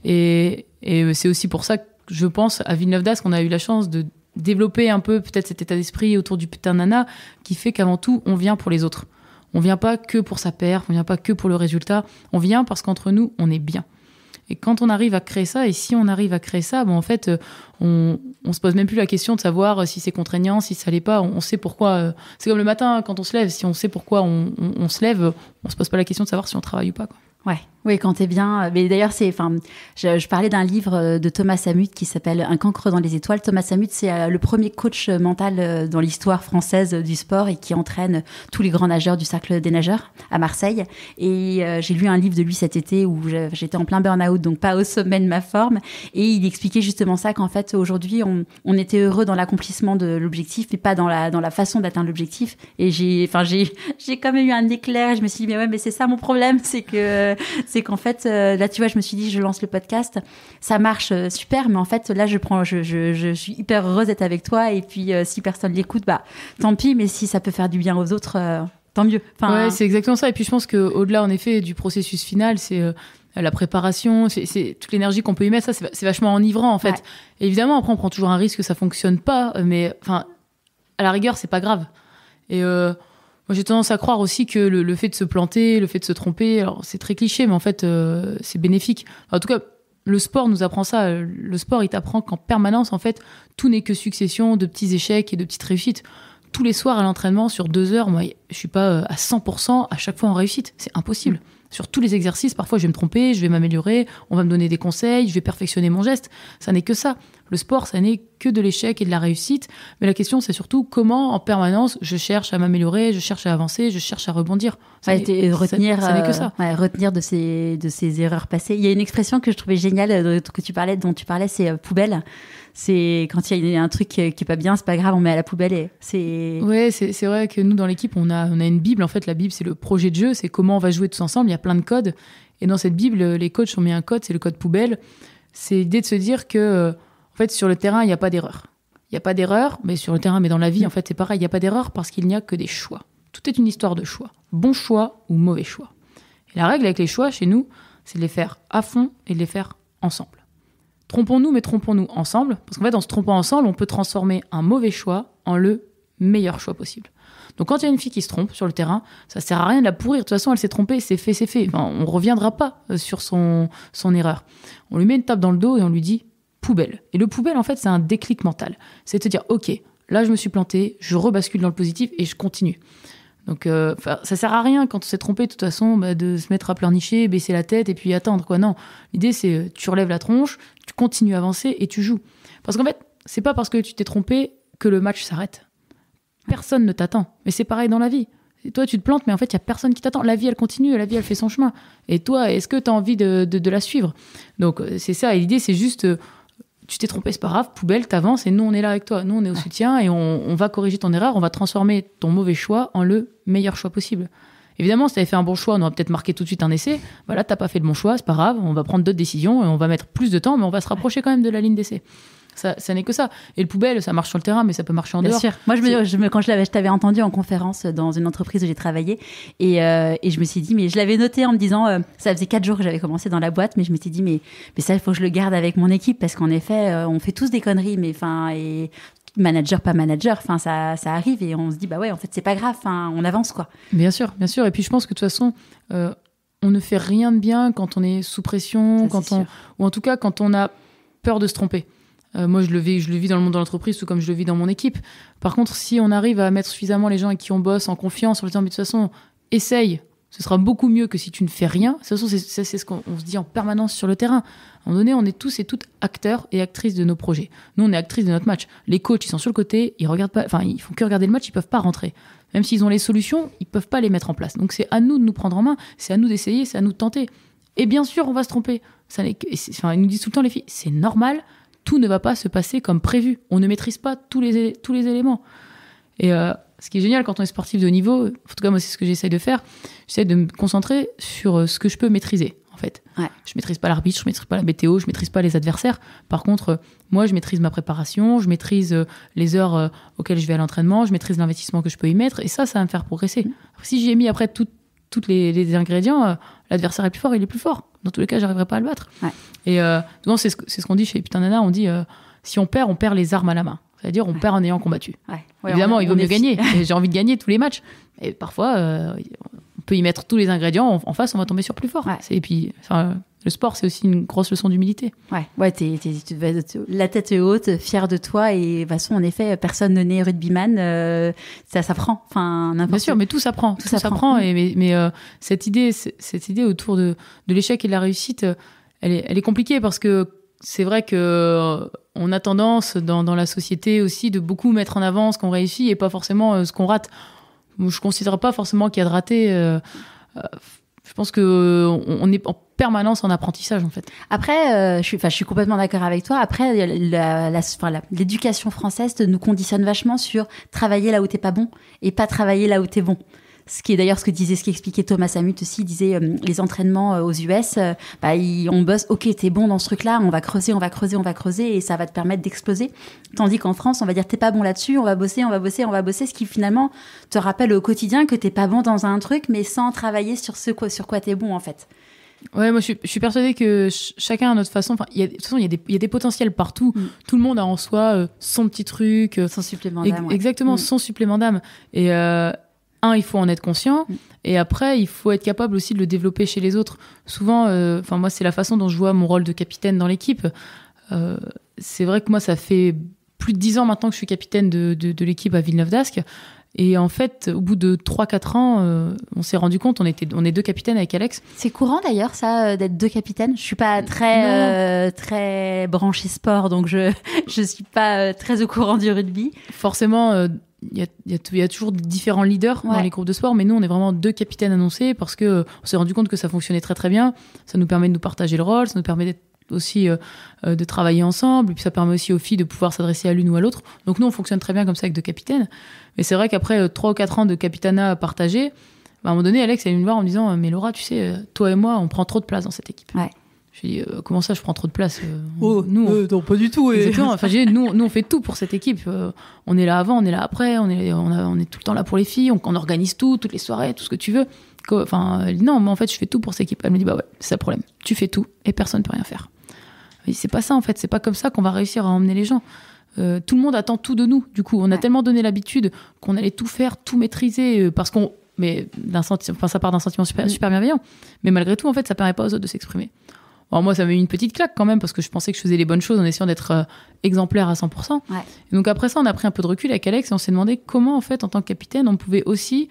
Et, euh, c'est aussi pour ça que je pense à Villeneuve d'Ascq, qu'on a eu la chance de développer un peu peut-être cet état d'esprit autour du putain nana qui fait qu'avant tout, on vient pour les autres. On vient pas que pour sa paire, on vient pas que pour le résultat, on vient parce qu'entre nous, on est bien. Et quand on arrive à créer ça, et si on arrive à créer ça, bon, en fait, euh, on, on se pose même plus la question de savoir euh, si c'est contraignant, si ça l'est pas. On, sait pourquoi. Euh, c'est comme le matin hein, quand on se lève. Si on sait pourquoi on, se lève, on se pose pas la question de savoir si on travaille ou pas. Quoi. Ouais, oui, quand t'es bien. Euh, mais d'ailleurs, c'est, enfin, je, je, parlais d'un livre euh, de Thomas Samut qui s'appelle Un cancre dans les étoiles. Thomas Samut, c'est euh, le premier coach mental dans l'histoire française du sport et qui entraîne tous les grands nageurs du cercle des nageurs à Marseille. Et j'ai lu un livre de lui cet été où j'étais en plein burn-out, donc pas au sommet de ma forme. Et il expliquait justement ça qu'en fait, aujourd'hui, on, on, était heureux dans l'accomplissement de l'objectif, mais pas dans la, dans la façon d'atteindre l'objectif. Et j'ai, enfin, j'ai, j'ai quand même eu un éclair. Je me suis dit, mais ouais, mais c'est ça mon problème, c'est que c'est qu'en fait, euh, là, tu vois, je me suis dit, je lance le podcast, ça marche euh, super, mais en fait, là, je prends, je, suis hyper heureuse d'être avec toi. Et puis, euh, si personne l'écoute, bah, tant pis. Mais si ça peut faire du bien aux autres, tant mieux. Enfin, ouais, c'est exactement ça. Et puis, je pense quau delà en effet, du processus final, c'est la préparation, c'est toute l'énergie qu'on peut y mettre, ça c'est vachement enivrant en fait. Évidemment, après on prend toujours un risque que ça fonctionne pas, mais enfin à la rigueur c'est pas grave. Et moi, j'ai tendance à croire aussi que le, fait de se planter, le fait de se tromper, c'est très cliché, mais en fait, euh, c'est bénéfique. en tout cas, le sport nous apprend ça. Le sport, il t'apprend qu'en permanence, en fait, tout n'est que succession de petits échecs et de petites réussites. Tous les soirs à l'entraînement, sur deux heures, moi, je suis pas euh, à 100% à chaque fois en réussite. C'est impossible. Mm. Sur tous les exercices, parfois, je vais me tromper, je vais m'améliorer, on va me donner des conseils, je vais perfectionner mon geste. Ça n'est que ça. Le sport, ça n'est que de l'échec et de la réussite. Mais la question, c'est surtout comment, en permanence, je cherche à m'améliorer, je cherche à avancer, je cherche à rebondir. Ça a été euh, retenir, de ces de ces erreurs passées. Il y a une expression que je trouvais géniale euh, que tu parlais, dont tu parlais, c'est euh, poubelle. C'est quand il y a un truc qui n'est pas bien, c'est pas grave, on met à la poubelle et c'est. Ouais, c'est vrai que nous dans l'équipe, on a on a une bible. En fait, la bible, c'est le projet de jeu, c'est comment on va jouer tous ensemble. Il y a plein de codes. Et dans cette bible, les coachs ont mis un code, c'est le code poubelle. C'est l'idée de se dire que en fait, sur le terrain, il n'y a pas d'erreur. Il n'y a pas d'erreur, mais sur le terrain, mais dans la vie, mm. en fait, c'est pareil. Il n'y a pas d'erreur parce qu'il n'y a que des choix. Tout est une histoire de choix. Bon choix ou mauvais choix. Et la règle avec les choix, chez nous, c'est de les faire à fond et de les faire ensemble. Trompons-nous, mais trompons-nous ensemble. Parce qu'en fait, en se trompant ensemble, on peut transformer un mauvais choix en le meilleur choix possible. Donc quand il y a une fille qui se trompe sur le terrain, ça sert à rien de la pourrir. De toute façon, elle s'est trompée, c'est fait, c'est fait. On on reviendra pas euh, sur son, son erreur. On lui met une tape dans le dos et on lui dit poubelle. Et le poubelle, en fait, c'est un déclic mental. C'est te dire, OK, là, je me suis planté, je rebascule dans le positif et je continue. Donc, euh, ça sert à rien quand on s'est trompé, de toute façon, bah, de se mettre à pleurnicher, baisser la tête et puis attendre, quoi. Non. L'idée, c'est euh, tu relèves la tronche, tu continues à avancer et tu joues. Parce qu'en fait, c'est pas parce que tu t'es trompé que le match s'arrête. Personne ne t'attend. Mais c'est pareil dans la vie. Et toi, tu te plantes, mais en fait, il n'y a personne qui t'attend. La vie, elle continue, la vie, elle fait son chemin. Et toi, est-ce que tu as envie de, de la suivre Donc, euh, c'est ça. Et l'idée, c'est juste euh, tu t'es trompé, c'est pas grave, poubelle, t'avances et nous on est là avec toi, nous on est au soutien et on, va corriger ton erreur, on va transformer ton mauvais choix en le meilleur choix possible. Évidemment, si t'avais fait un bon choix, on aurait peut-être marqué tout de suite un essai. Voilà, t'as pas fait le bon choix, c'est pas grave, on va prendre d'autres décisions et on va mettre plus de temps, mais on va se rapprocher quand même de la ligne d'essai. Ça, n'est que ça. Et le poubelle, ça marche sur le terrain, mais ça peut marcher en Bien dehors. Sûr. Moi, je me, quand je, l'avais, je t'avais entendu en conférence dans une entreprise où j'ai travaillé, et, euh, et, je me suis dit, mais je l'avais noté en me disant, euh, ça faisait quatre jours que j'avais commencé dans la boîte, mais je m'étais dit, mais, mais ça, il faut que je le garde avec mon équipe, parce qu'en effet, euh, on fait tous des conneries, mais enfin, et manager pas manager enfin ça, ça arrive et on se dit bah ouais en fait c'est pas grave on avance quoi bien sûr bien sûr et puis je pense que de toute façon on ne fait rien de bien quand on est sous pression quand on ou en tout cas quand on a peur de se tromper euh, moi, je le, vis, je le vis dans le monde de l'entreprise tout comme je le vis dans mon équipe. Par contre, si on arrive à mettre suffisamment les gens avec qui on bosse en confiance, sur le disant, de toute façon, essaye, ce sera beaucoup mieux que si tu ne fais rien. De toute façon, c'est ce qu'on se dit en permanence sur le terrain. À un moment donné, on est tous et toutes acteurs et actrices de nos projets. Nous, on est actrices de notre match. Les coachs, ils sont sur le côté, ils regardent pas, enfin, ils font que regarder le match, ils peuvent pas rentrer. Même s'ils ont les solutions, ils peuvent pas les mettre en place. Donc, c'est à nous de nous prendre en main, c'est à nous d'essayer, c'est à nous de tenter. Et bien sûr, on va se tromper. Ça, enfin, ils nous disent tout le temps, les filles, c'est normal, tout ne va pas se passer comme prévu. On ne maîtrise pas tous les, tous les éléments. Et euh, ce qui est génial quand on est sportif de niveau, en tout cas moi c'est ce que j'essaie de faire, j'essaie de me concentrer sur euh, ce que je peux maîtriser en fait. Je maîtrise pas l'arbitre, je maîtrise pas la météo, je maîtrise pas les adversaires. Par contre, euh, moi je maîtrise ma préparation, je maîtrise les heures auxquelles je vais à l'entraînement, je maîtrise l'investissement que je peux y mettre et ça, ça va me faire progresser. Mmh. Si j'ai mis après tout, tous les, ingrédients, euh, l'adversaire est plus fort, il est plus fort. Dans tous les cas, j'arriverai pas à le battre. Et donc euh, c'est ce, qu'on dit chez Putain Nana, on dit euh, si on perd, on perd les armes à la main. C'est-à-dire, on perd en ayant combattu. Évidemment, il vaut mieux gagner. J'ai envie de gagner tous les matchs. Et parfois, on peut y mettre tous les ingrédients. En, face, on va tomber sur plus fort. Et puis, le sport, c'est aussi une grosse leçon d'humilité. Ouais, ouais la tête est haute, fière de toi. Et de toute façon, en effet, personne n'est rugbyman. Euh, ça s'apprend. Enfin, Bien sûr, mais tout s'apprend. Tout, tout s'apprend. Et mais, euh, cette idée, cette idée autour de, de l'échec et de la réussite, euh, elle est, elle est compliquée parce que c'est vrai que euh, on a tendance dans, dans la société aussi de beaucoup mettre en avant ce qu'on réussit et pas forcément ce qu'on rate. Je considère pas forcément qu'il y a de raté. je pense que on est permanence en apprentissage en fait. Après, euh, je suis, je suis complètement d'accord avec toi. Après, l'éducation française nous conditionne vachement sur travailler là où t'es pas bon et pas travailler là où t'es bon. Ce qui est d'ailleurs ce que disait, ce qu'expliquait Thomas Hamut aussi, il disait euh, les entraînements euh, aux US, bah, on bosse, ok, t'es bon dans ce truc-là, on va creuser, on va creuser, on va creuser, et ça va te permettre d'exploser. Tandis qu'en France, on va dire t'es pas bon là-dessus, on va bosser, on va bosser, on va bosser, ce qui finalement te rappelle au quotidien que t'es pas bon dans un truc, mais sans travailler sur ce sur quoi t'es bon en fait. Ouais, moi je suis, persuadée que chacun a notre façon. Enfin, de toute façon, il y, a des, potentiels partout. Mm. Tout le monde a en soi euh, son petit truc. Euh, son supplément d'âme. Exactement, mm. son supplément d'âme. Et euh, un, il faut en être conscient. Mm. Et après, il faut être capable aussi de le développer chez les autres. Souvent, euh, enfin moi, c'est la façon dont je vois mon rôle de capitaine dans l'équipe. c'est vrai que moi, ça fait plus de dix ans maintenant que je suis capitaine de, de l'équipe à Villeneuve d'Ascq. Et en fait, au bout de 3-4 ans, euh, on s'est rendu compte, on, était, on est deux capitaines avec Alex. C'est courant d'ailleurs, ça, euh, d'être deux capitaines. Je suis pas très, euh, très branchée sport, donc je je suis pas très au courant du rugby. Forcément, il y, y, a, toujours différents leaders dans les groupes de sport, mais nous, on est vraiment deux capitaines annoncés parce que on s'est rendu compte que ça fonctionnait très très bien. Ça nous permet de nous partager le rôle, ça nous permet d'être aussi euh, euh, de travailler ensemble, et puis ça permet aussi aux filles de pouvoir s'adresser à l'une ou à l'autre. Donc nous, on fonctionne très bien comme ça avec deux capitaines. Mais c'est vrai qu'après euh, trois ou quatre ans de capitana partagé, bah, à un moment donné, Alex est venu me voir en me disant Mais Laura, tu sais, toi et moi, on prend trop de place dans cette équipe. Ouais. Je lui ai dit Comment ça, je prends trop de place oh, nous, non, pas du tout. Et... Enfin, nous, on fait tout pour cette équipe. on est là avant, on est là après, on est, on, est tout le temps là pour les filles, on, organise tout, toutes les soirées, tout ce que tu veux. Enfin, non, mais en fait, je fais tout pour cette équipe. Elle me dit Bah ouais, c'est ça le problème. Tu fais tout et personne ne peut rien faire c'est pas ça en fait, c'est pas comme ça qu'on va réussir à emmener les gens. Euh, tout le monde attend tout de nous. Du coup, on a tellement donné l'habitude qu'on allait tout faire, tout maîtriser, euh, parce qu'on, mais d'un enfin, ça part d'un sentiment super, mm. super bienveillant. Mais malgré tout, en fait, ça permet pas aux autres de s'exprimer. Alors moi, ça m'a eu une petite claque quand même parce que je pensais que je faisais les bonnes choses en essayant d'être euh, exemplaire à 100%. donc après ça, on a pris un peu de recul avec Alex et on s'est demandé comment, en fait, en tant que capitaine, on pouvait aussi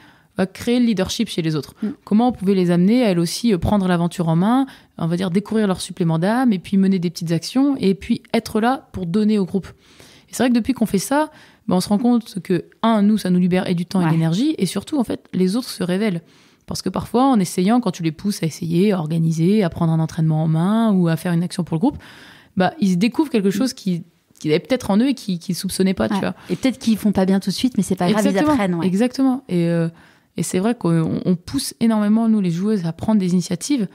créer le leadership chez les autres. Mm. Comment on pouvait les amener à elles aussi euh, prendre l'aventure en main, on va dire découvrir leur supplément d'âme, et puis mener des petites actions, et puis être là pour donner au groupe. Et c'est vrai que depuis qu'on fait ça, ben, on se rend compte que, un, nous, ça nous libère et du temps et de l'énergie, et surtout, en fait, les autres se révèlent. Parce que parfois, en essayant, quand tu les pousses à essayer, à organiser, à prendre un entraînement en main ou à faire une action pour le groupe, bah, ils découvrent quelque mm. chose qui qu'ils avaient peut-être en eux et qu'ils ne soupçonnaient pas, tu vois. Et peut-être qu'ils font pas bien tout de suite, mais c'est pas grave, ils apprennent. Exactement. Et euh, et c'est vrai qu'on pousse énormément, nous, les joueuses, à prendre des initiatives,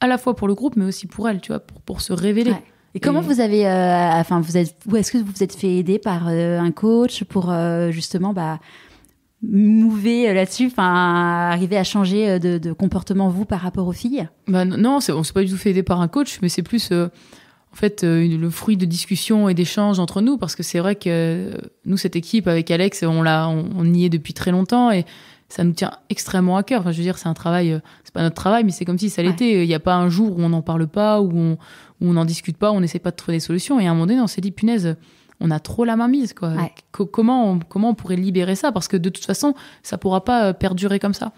à la fois pour le groupe, mais aussi pour elles, tu vois, pour, se révéler. Et, comment vous avez, euh, enfin, vous êtes, ou est-ce que vous vous êtes fait aider par euh, un coach pour euh, justement, bah, mouver là-dessus, enfin, arriver à changer de, comportement vous par rapport aux filles bah, Non, on s'est pas du tout fait aider par un coach, mais c'est plus en fait le fruit de discussions et d'échanges entre nous parce que c'est vrai que nous cette équipe avec Alex on l'a on, y est depuis très longtemps et ça nous tient extrêmement à cœur. Enfin, je veux dire, c'est un travail, euh, c'est pas notre travail, mais c'est comme si ça l'était. Il n'y a pas un jour où on n'en parle pas, où on n'en discute pas, où on n'essaie pas de trouver des solutions. Et à un moment donné, on s'est dit, punaise, on a trop la main mise. Quoi. comment, on, comment on pourrait libérer ça Parce que de toute façon, ça pourra pas euh, perdurer comme ça.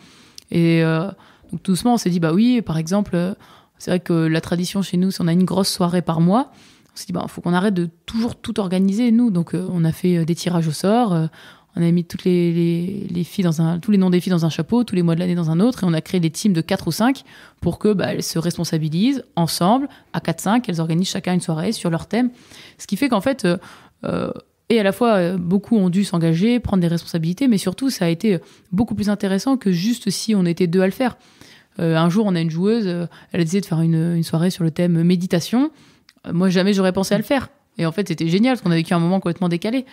Et euh, donc, doucement, on s'est dit, bah oui, par exemple, c'est vrai que la tradition chez nous, si on a une grosse soirée par mois, on s'est dit, bah, faut qu'on arrête de toujours tout organiser, nous. Donc, on a fait des tirages au sort. On a mis toutes les, filles dans tous les noms des filles dans un chapeau, tous les mois de l'année dans un autre, et on a créé des teams de 4 ou 5 pour que bah, se responsabilisent ensemble à 4-5, elles organisent chacun une soirée sur leur thème. Ce qui fait qu'en fait, euh, euh, et à la fois, euh, beaucoup ont dû s'engager, prendre des responsabilités, mais surtout, ça a été beaucoup plus intéressant que juste si on était deux à le faire. un jour, on a une joueuse, elle a décidé de faire une, une soirée sur le thème méditation. moi, jamais j'aurais pensé à le faire. Et en fait, c'était génial parce qu'on a vécu un moment complètement décalé.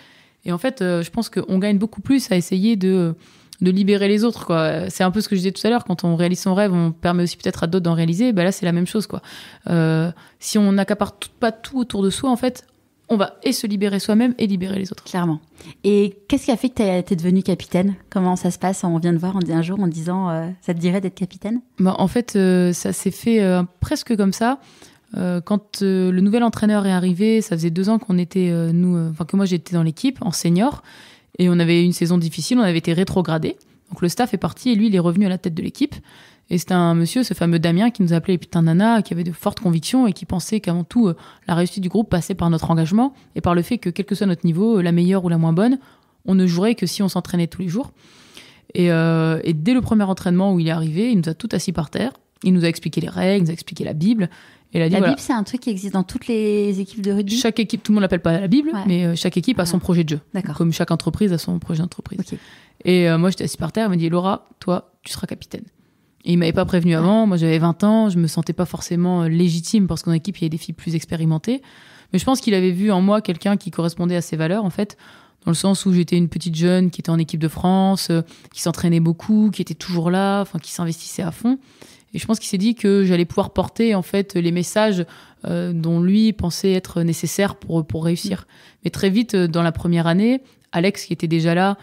Et en fait, euh, je pense qu'on gagne beaucoup plus à essayer de, euh, de libérer les autres. C'est un peu ce que je disais tout à l'heure, quand on réalise son rêve, on permet aussi peut-être à d'autres d'en réaliser. Bah là, c'est la même chose. Quoi. Euh, si on n'accapare pas tout autour de soi, en fait, on va et se libérer soi-même et libérer les autres. Clairement. Et qu'est-ce qui a fait que tu es devenue capitaine Comment ça se passe On vient de voir un jour en disant ça te dirait d'être capitaine bah, En fait, ça s'est fait presque comme ça. Euh, quand euh, le nouvel entraîneur est arrivé, ça faisait deux ans qu'on était, euh, nous, enfin que moi j'étais dans l'équipe en senior, et on avait une saison difficile, on avait été rétrogradé. Donc le staff est parti et lui il est revenu à la tête de l'équipe. Et c'est un monsieur, ce fameux Damien, qui nous appelait putain nana, qui avait de fortes convictions et qui pensait qu'avant tout la réussite du groupe passait par notre engagement et par le fait que quel que soit notre niveau, la meilleure ou la moins bonne, on ne jouerait que si on s'entraînait tous les jours. Et, et dès le premier entraînement où il est arrivé, il nous a tout assis par terre il nous a expliqué les règles, il nous a expliqué la Bible. la Bible, c'est un truc qui existe dans toutes les équipes de rugby. Chaque équipe, tout le monde l'appelle pas la Bible, mais euh, chaque équipe a son projet de jeu. Comme chaque entreprise a son projet d'entreprise. Et euh, moi, j'étais assise par terre, il m'a dit Laura, toi, tu seras capitaine. Et il m'avait pas prévenu avant. Moi, j'avais 20 ans, je me sentais pas forcément euh, légitime parce qu'en équipe, il y avait des filles plus expérimentées. Mais je pense qu'il avait vu en moi quelqu'un qui correspondait à ses valeurs, en fait, dans le sens où j'étais une petite jeune qui était en équipe de France, qui s'entraînait beaucoup, qui était toujours là, enfin, qui s'investissait à fond. Et je pense qu'il s'est dit que j'allais pouvoir porter en fait les messages euh, dont lui pensait être nécessaire pour, pour réussir. Mm. Mais très vite, euh, dans la première année, Alex qui était déjà là,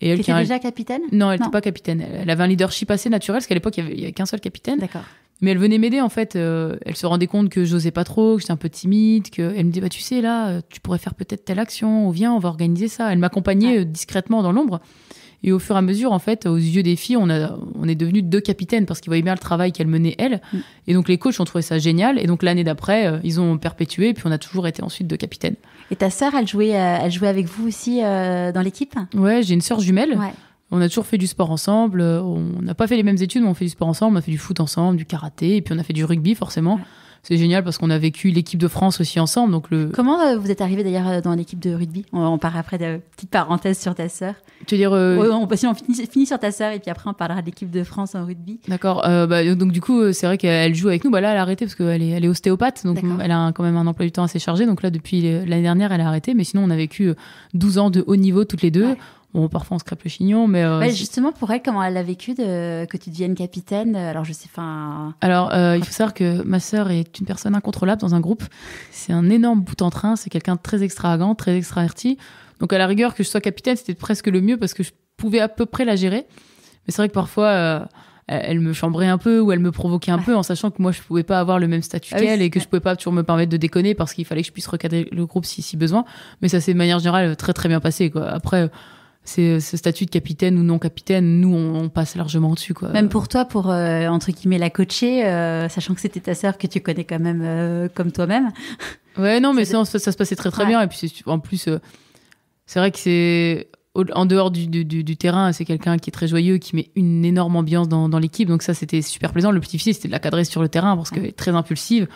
et elle était déjà capitaine Non, elle n'était pas capitaine. Elle avait un leadership assez naturel, parce qu'à l'époque, il n'y avait, qu'un seul capitaine. D'accord. Mais elle venait m'aider, en fait. Euh, elle se rendait compte que j'osais pas trop, que j'étais un peu timide, Elle me disait, bah, tu sais, là, tu pourrais faire peut-être telle action, ou viens, on va organiser ça. Elle m'accompagnait discrètement dans l'ombre. Et au fur et à mesure, en fait, aux yeux des filles, on, on est devenus deux capitaines parce qu'ils voyaient bien le travail qu'elles menaient elles. Mm. Et donc les coachs ont trouvé ça génial. Et donc l'année d'après, euh, ils ont perpétué. Et puis on a toujours été ensuite deux capitaines. Et ta sœur, elle jouait, euh, elle jouait avec vous aussi euh, dans l'équipe Ouais, j'ai une sœur jumelle. On a toujours fait du sport ensemble. On n'a pas fait les mêmes études, mais on fait du sport ensemble. On a fait du foot ensemble, du karaté, et puis on a fait du rugby forcément c'est génial parce qu'on a vécu l'équipe de France aussi ensemble. Donc le... Comment euh, vous êtes arrivé d'ailleurs euh, dans l'équipe de rugby on, part après de petite parenthèse sur ta sœur. Tu veux dire euh, on, finit, sur ta sœur et puis après on parlera de l'équipe de France en rugby. D'accord. Bah, donc, du coup c'est vrai qu'elle joue avec nous. Bah, là elle a arrêté parce qu'elle est, elle ostéopathe donc elle a quand même un emploi du temps assez chargé. Donc là depuis l'année dernière elle a arrêté mais sinon on a vécu 12 ans de haut niveau toutes les deux. Bon, parfois on se crêpe le chignon, mais. Euh, justement, pour elle, comment elle a vécu que tu deviennes capitaine euh, Alors, je sais, enfin. Alors, euh, il faut savoir que ma sœur est une personne incontrôlable dans un groupe. C'est un énorme bout en train, c'est quelqu'un de très extravagant, très extraverti. Donc, à la rigueur, que je sois capitaine, c'était presque le mieux parce que je pouvais à peu près la gérer. Mais c'est vrai que parfois. elle me chambrait un peu ou elle me provoquait un peu en sachant que moi je pouvais pas avoir le même statut ah qu'elle et que je pouvais pas toujours me permettre de déconner parce qu'il fallait que je puisse recadrer le groupe si, si besoin mais ça s'est de manière générale très très bien passé quoi après c'est euh, ce statut de capitaine ou non capitaine, nous on, passe largement dessus quoi. Même pour toi, pour euh, entre guillemets la coacher, euh, sachant que c'était ta sœur que tu connais quand même comme toi-même. Ouais non mais ça, ça, se passait très très bien et puis en plus c'est vrai que c'est en dehors du, terrain c'est quelqu'un qui est très joyeux, qui met une énorme ambiance dans, l'équipe donc ça c'était super plaisant. Le petit fils c'était de la cadrer sur le terrain parce qu'elle est très impulsive.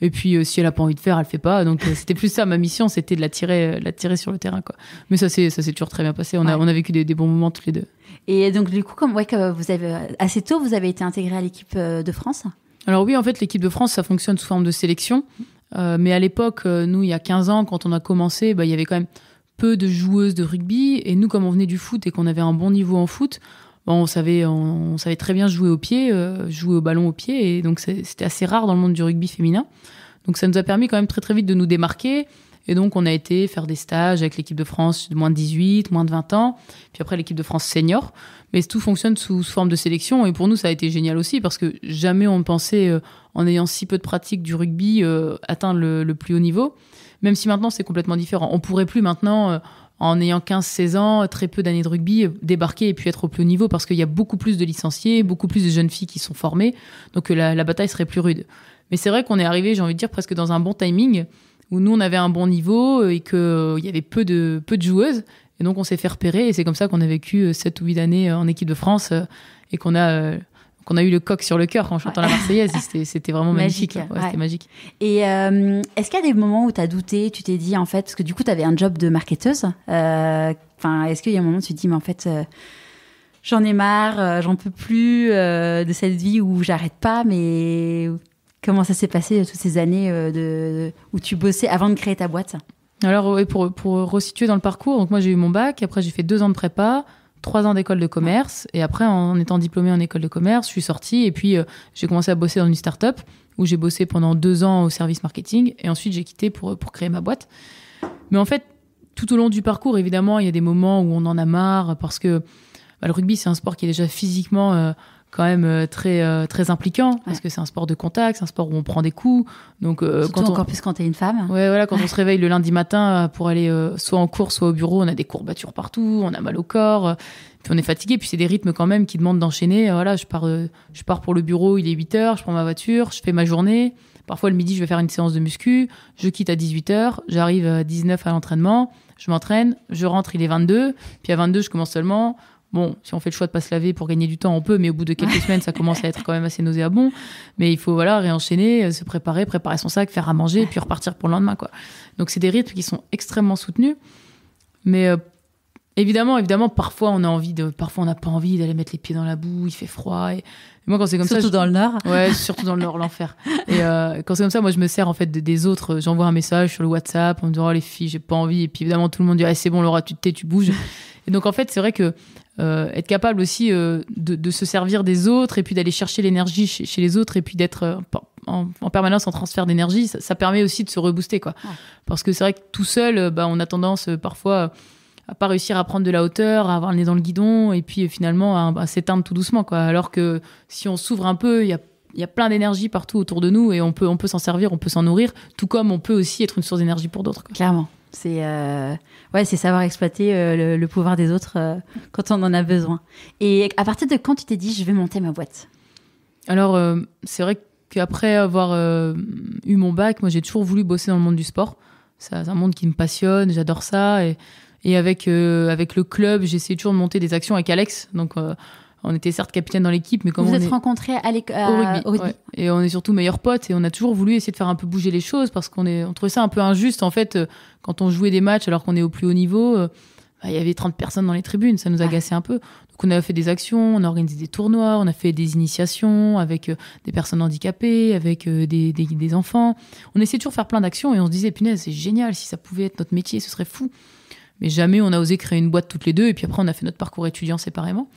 Et puis, euh, si elle a pas envie de faire, elle fait pas. Donc, euh, c'était plus ça. Ma mission, c'était de la tirer, euh, la tirer sur le terrain, quoi. Mais ça s'est, ça s'est toujours très bien passé. On a, on a vécu des, bons moments tous les deux. Et donc, du coup, comme ouais, que vous avez assez tôt, vous avez été intégré à l'équipe de France. Alors oui, en fait, l'équipe de France, ça fonctionne sous forme de sélection. Mmh. mais à l'époque, nous, il y a 15 ans, quand on a commencé, bah, il y avait quand même peu de joueuses de rugby. Et nous, comme on venait du foot et qu'on avait un bon niveau en foot, on savait, on, savait très bien jouer au pied, euh, jouer au ballon au pied, et donc c'était assez rare dans le monde du rugby féminin. Donc ça nous a permis quand même très très vite de nous démarquer. Et donc on a été faire des stages avec l'équipe de France de moins de 18, moins de 20 ans, puis après l'équipe de France senior. Mais tout fonctionne sous, forme de sélection et pour nous ça a été génial aussi parce que jamais on pensait, euh, en ayant si peu de pratique du rugby, euh, atteindre le, le, plus haut niveau. Même si maintenant c'est complètement différent. On pourrait plus maintenant en ayant 15-16 ans, très peu d'années de rugby, euh, débarquer et puis être au plus haut niveau parce qu'il y a beaucoup plus de licenciés, beaucoup plus de jeunes filles qui sont formées, donc euh, la, bataille serait plus rude. Mais c'est vrai qu'on est arrivé, j'ai envie de dire, presque dans un bon timing où nous on avait un bon niveau euh, et qu'il y avait peu de, peu de joueuses. Et donc on s'est fait repérer et c'est comme ça qu'on a vécu 7 ou 8 années en équipe de France et qu'on a qu'on a eu le coq sur le cœur en chantant la Marseillaise. C'était vraiment magique. Magique. Et euh, est-ce qu'il y a des moments où tu as douté, tu t'es dit en fait, parce que du coup, tu avais un job de marketeuse. Euh, enfin, est-ce qu'il y a un moment où tu te dis, mais en fait, euh, j'en ai marre, j'en peux plus de cette vie où j'arrête pas, mais comment ça s'est passé toutes ces années de, où tu bossais avant de créer ta boîte alors, pour, pour resituer dans le parcours, donc moi j'ai eu mon bac, après j'ai fait deux ans de prépa, trois ans d'école de commerce. Et après, en étant diplômé en école de commerce, je suis sortie et puis euh, j'ai commencé à bosser dans une start-up où j'ai bossé pendant deux ans au service marketing. Et ensuite, j'ai quitté pour, euh, pour créer ma boîte. Mais en fait, tout au long du parcours, évidemment, il y a des moments où on en a marre parce que bah, le rugby, c'est un sport qui est déjà physiquement. Euh, quand même euh, très euh, très impliquant parce que c'est un sport de contact, c'est un sport où on prend des coups. Donc euh, Surtout quand encore plus quand t'es une femme. Ouais, voilà, quand on se réveille le lundi matin pour aller soit en cours, soit au bureau, on a des courbatures partout, on a mal au corps, puis on est fatigué, puis c'est des rythmes quand même qui demandent d'enchaîner. Voilà, je pars je pars pour le bureau, il est 8 heures, je prends ma voiture, je fais ma journée. Parfois le midi, je vais faire une séance de muscu, je quitte à 18h, j'arrive à 19 à l'entraînement, je m'entraîne, je rentre, il est 22, puis à 22, je commence seulement Bon, si on fait le choix de pas se laver pour gagner du temps, on peut, mais au bout de quelques semaines, ça commence à être quand même assez nauséabond. Mais il faut voilà réenchaîner, euh, se préparer, préparer son sac, faire à manger, puis repartir pour le lendemain quoi. Donc c'est des rythmes qui sont extrêmement soutenus, mais euh, Évidemment, évidemment, parfois on a envie de, parfois on n'a pas envie d'aller mettre les pieds dans la boue, il fait froid. Et, moi, quand c'est comme surtout ça, dans le nord. Ouais, surtout dans le nord, l'enfer. Et euh, quand c'est comme ça, moi, je me sers en fait des autres. J'envoie un message sur le WhatsApp en me disant oh, les filles, j'ai pas envie. Et puis évidemment, tout le monde dit ah, c'est bon, Laura, tu te tais, tu bouges. Et donc en fait, c'est vrai que euh, être capable aussi euh, de, se servir des autres et puis d'aller chercher l'énergie chez, les autres et puis d'être euh, en, permanence en transfert d'énergie, ça, permet aussi de se rebooster quoi. Parce que c'est vrai que tout seul, bah, on a tendance parfois à pas réussir à prendre de la hauteur, à avoir le nez dans le guidon et puis finalement à, s'éteindre tout doucement quoi. Alors que si on s'ouvre un peu, il y a plein d'énergie partout autour de nous et on peut s'en servir, on peut s'en nourrir, tout comme on peut aussi être une source d'énergie pour d'autres. Clairement. C'est euh, ouais, c'est savoir exploiter euh, le, pouvoir des autres euh, quand on en a besoin. Et à partir de quand tu t'es dit je vais monter ma boîte Alors c'est vrai qu'après avoir eu mon bac, moi j'ai toujours voulu bosser dans le monde du sport. C'est un monde qui me passionne, j'adore ça et, et avec avec le club, j'essaie toujours de monter des actions avec Alex. Donc on était certes capitaine dans l'équipe, mais comme vous on êtes rencontrés à l'école au rugby, et on est surtout meilleurs potes et on a toujours voulu essayer de faire un peu bouger les choses parce qu'on est, on trouvait ça un peu injuste en fait euh, quand on jouait des matchs alors qu'on est au plus haut niveau. Euh, bah, il y avait 30 personnes dans les tribunes, ça nous ah. agaçait un peu. Donc on a fait des actions, on a organisé des tournois, on a fait des initiations avec euh, des personnes handicapées, avec des, des, enfants. On essayait toujours de faire plein d'actions et on se disait, punaise, c'est génial, si ça pouvait être notre métier, ce serait fou. Mais jamais on a osé créer une boîte toutes les deux et puis après on a fait notre parcours étudiant séparément.